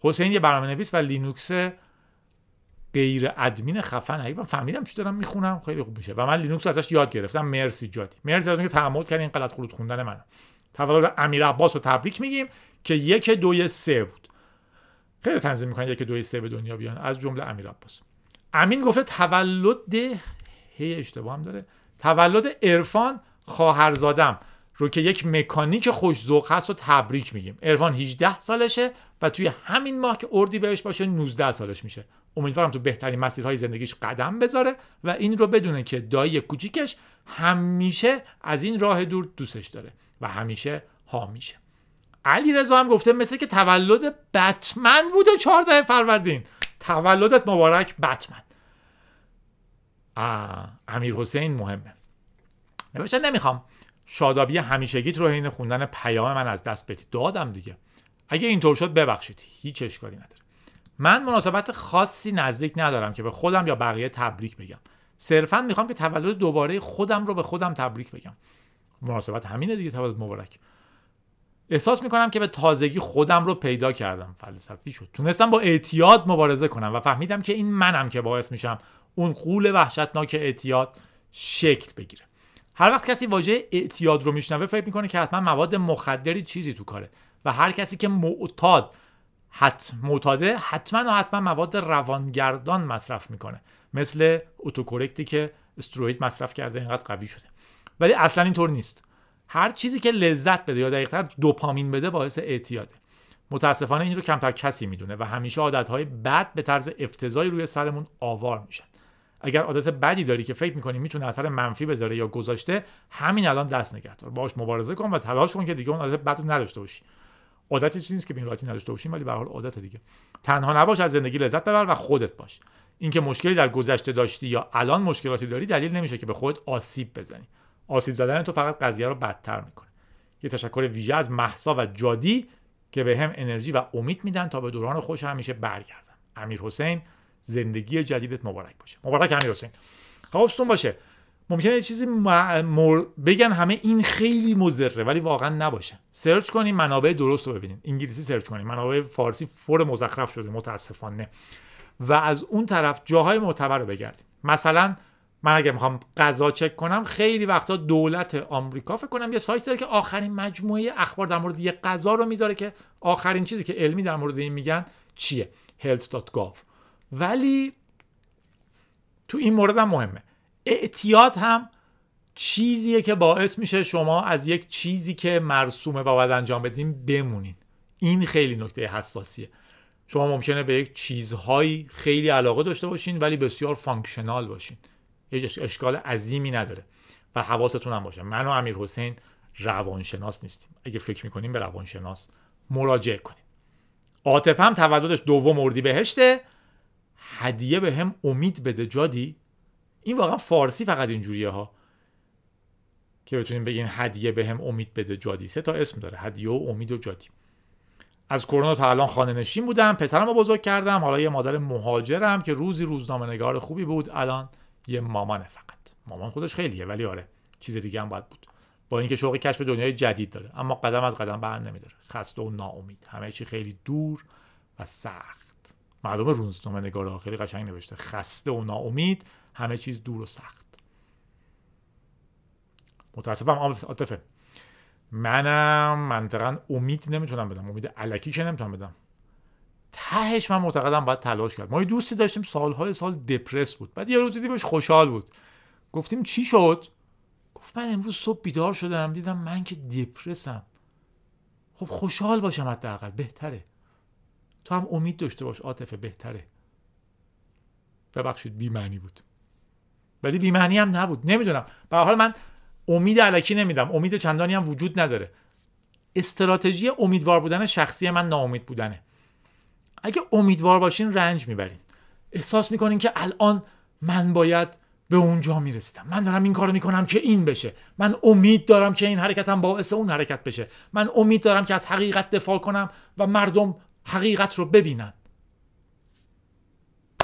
حسین یه برنامه نویس و لینوکس غیر ادمین خفن و فهمیدم چی دارم میخونم خیلی خوب میشه و من لینوکس رو ازش یاد گرفتم مرسی جادی مرسی از اون که تحمل کردین غلط خلوت خوندن منم تولد امیر عباس رو تبریک میگیم که یک دوی سه بود خیلی تنظیم میکنن یک دوی سه به دنیا بیان از جمله امیر عباس امین گفته تولد هی اشتباه هم داره تولد عرفان خواهرزادم رو که یک مکانیک خوش ذوق هست و تبریک میگیم عرفان 18 سالشه و توی همین ماه که اردی بهش باشه 19 سالش میشه امیدوارم تو بهترین مسیرهای زندگیش قدم بذاره و این رو بدونه که دایی کوچیکش همیشه از این راه دور دوستش داره و همیشه ها میشه علی رضا هم گفته مثل که تولد بتمن بوده 14 فروردین تولدت مبارک بتمن امیر حسین مهمه نوشته نمیخوام شادابی همیشگیت رو حین خوندن پیام من از دست بدی. دادم دیگه اگه اینطور شد ببخشید هیچ اشکالی نداره من مناسبت خاصی نزدیک ندارم که به خودم یا بقیه تبریک بگم صرفا میخوام که تولد دوباره خودم رو به خودم تبریک بگم مناسبت همینه دیگه تولد مبارک احساس میکنم که به تازگی خودم رو پیدا کردم فلسفی شد تونستم با اعتیاد مبارزه کنم و فهمیدم که این منم که باعث میشم اون قول وحشتناک اعتیاد شکل بگیره هر وقت کسی واژه اعتیاد رو میشنوه فکر میکنه که حتما مواد مخدری چیزی تو کاره و هر کسی که معتاد حت معتاده حتما و حتما مواد روانگردان مصرف میکنه مثل اتوکورکتی که استروید مصرف کرده اینقدر قوی شده ولی اصلا اینطور نیست هر چیزی که لذت بده یا دقیقتر دوپامین بده باعث اعتیاده متاسفانه این رو کمتر کسی میدونه و همیشه عادتهای بد به طرز افتضایی روی سرمون آوار میشن اگر عادت بدی داری که فکر میکنی میتونه اثر منفی بذاره یا گذاشته همین الان دست نگه دار باهاش مبارزه کن و تلاش کن که دیگه اون عادت بد رو نداشته باشی عادت چیزی نیست که بین این راحتی نداشته باشیم ولی به حال عادت دیگه تنها نباش از زندگی لذت ببر و خودت باش اینکه مشکلی در گذشته داشتی یا الان مشکلاتی داری دلیل نمیشه که به خودت آسیب بزنی آسیب زدن تو فقط قضیه رو بدتر میکنه یه تشکر ویژه از محسا و جادی که به هم انرژی و امید میدن تا به دوران خوش همیشه برگردن امیر حسین زندگی جدیدت مبارک باشه مبارک امیر حسین خواستون خب، باشه ممکنه یه چیزی بگن همه این خیلی مضره ولی واقعا نباشه سرچ کنین منابع درست رو ببینین انگلیسی سرچ کنین منابع فارسی فور مزخرف شده متاسفانه و از اون طرف جاهای معتبر رو بگردین مثلا من اگه میخوام غذا چک کنم خیلی وقتا دولت آمریکا فکر کنم یه سایت داره که آخرین مجموعه اخبار در مورد یه غذا رو میذاره که آخرین چیزی که علمی در مورد این میگن چیه health.gov ولی تو این مورد مهمه اعتیاد هم چیزیه که باعث میشه شما از یک چیزی که مرسومه و باید انجام بدین بمونین این خیلی نکته حساسیه شما ممکنه به یک چیزهایی خیلی علاقه داشته باشین ولی بسیار فانکشنال باشین هیچ اشکال عظیمی نداره و حواستون هم باشه من و امیر حسین روانشناس نیستیم اگه فکر میکنیم به روانشناس مراجعه کنیم عاطفه هم تولدش دوم اردی بهشته هدیه به هم امید بده جادی این واقعا فارسی فقط اینجوریه ها که بتونیم بگین هدیه به هم امید بده جادی سه تا اسم داره هدیه و امید و جادی از کرونا تا الان خانه نشین بودم پسرم رو بزرگ کردم حالا یه مادر مهاجرم که روزی روزنامه نگار خوبی بود الان یه مامانه فقط مامان خودش خیلیه ولی آره چیز دیگه هم باید بود با اینکه شوق کشف دنیای جدید داره اما قدم از قدم بر نمیداره خسته و ناامید همه چی خیلی دور و سخت معلومه روزنامه نگار خیلی قشنگ نوشته خسته و ناامید همه چیز دور و سخت متاسفم آتفه منم منطقا امید نمیتونم بدم امید علکی که نمیتونم بدم تهش من معتقدم باید تلاش کرد ما یه دوستی داشتیم سالهای سال دپرس بود بعد یه روزی بهش خوشحال بود گفتیم چی شد گفت من امروز صبح بیدار شدم دیدم من که دپرسم خب خوشحال باشم حداقل بهتره تو هم امید داشته باش عاطفه بهتره ببخشید معنی بود ولی معنی هم نبود نمیدونم به حال من امید علکی نمیدم امید چندانی هم وجود نداره استراتژی امیدوار بودن شخصی من ناامید بودنه اگه امیدوار باشین رنج میبرین احساس میکنین که الان من باید به اونجا میرسیدم من دارم این کارو میکنم که این بشه من امید دارم که این حرکتم باعث اون حرکت بشه من امید دارم که از حقیقت دفاع کنم و مردم حقیقت رو ببینن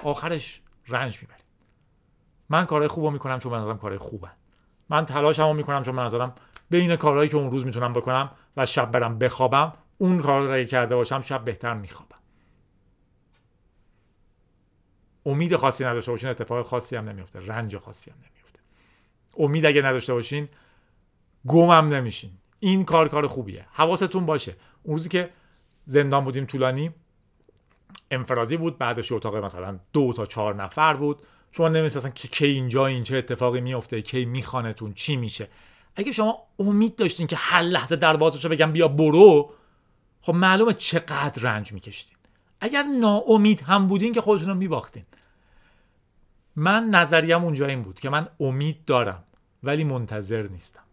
آخرش رنج میبرین من کارهای خوبو میکنم چون به نظرم کارهای خوبه من تلاش تلاشمو میکنم چون به نظرم بین کارهایی که اون روز میتونم بکنم و شب برم بخوابم اون کار رو کرده باشم شب بهتر میخوابم امید خاصی نداشته باشین اتفاق خاصی هم نمیفته رنج خاصی هم نمیفته امید اگه نداشته باشین گمم نمیشین این کار کار خوبیه حواستون باشه اون روزی که زندان بودیم طولانی انفرادی بود بعدش اتاق مثلا دو تا چهار نفر بود شما نمیدونید اصلا کی, کی اینجا این چه اتفاقی میفته کی میخوانتون چی میشه اگه شما امید داشتین که هر لحظه در باز بگم بیا برو خب معلومه چقدر رنج میکشیدین اگر ناامید هم بودین که خودتون رو میباختین من نظریم اونجا این بود که من امید دارم ولی منتظر نیستم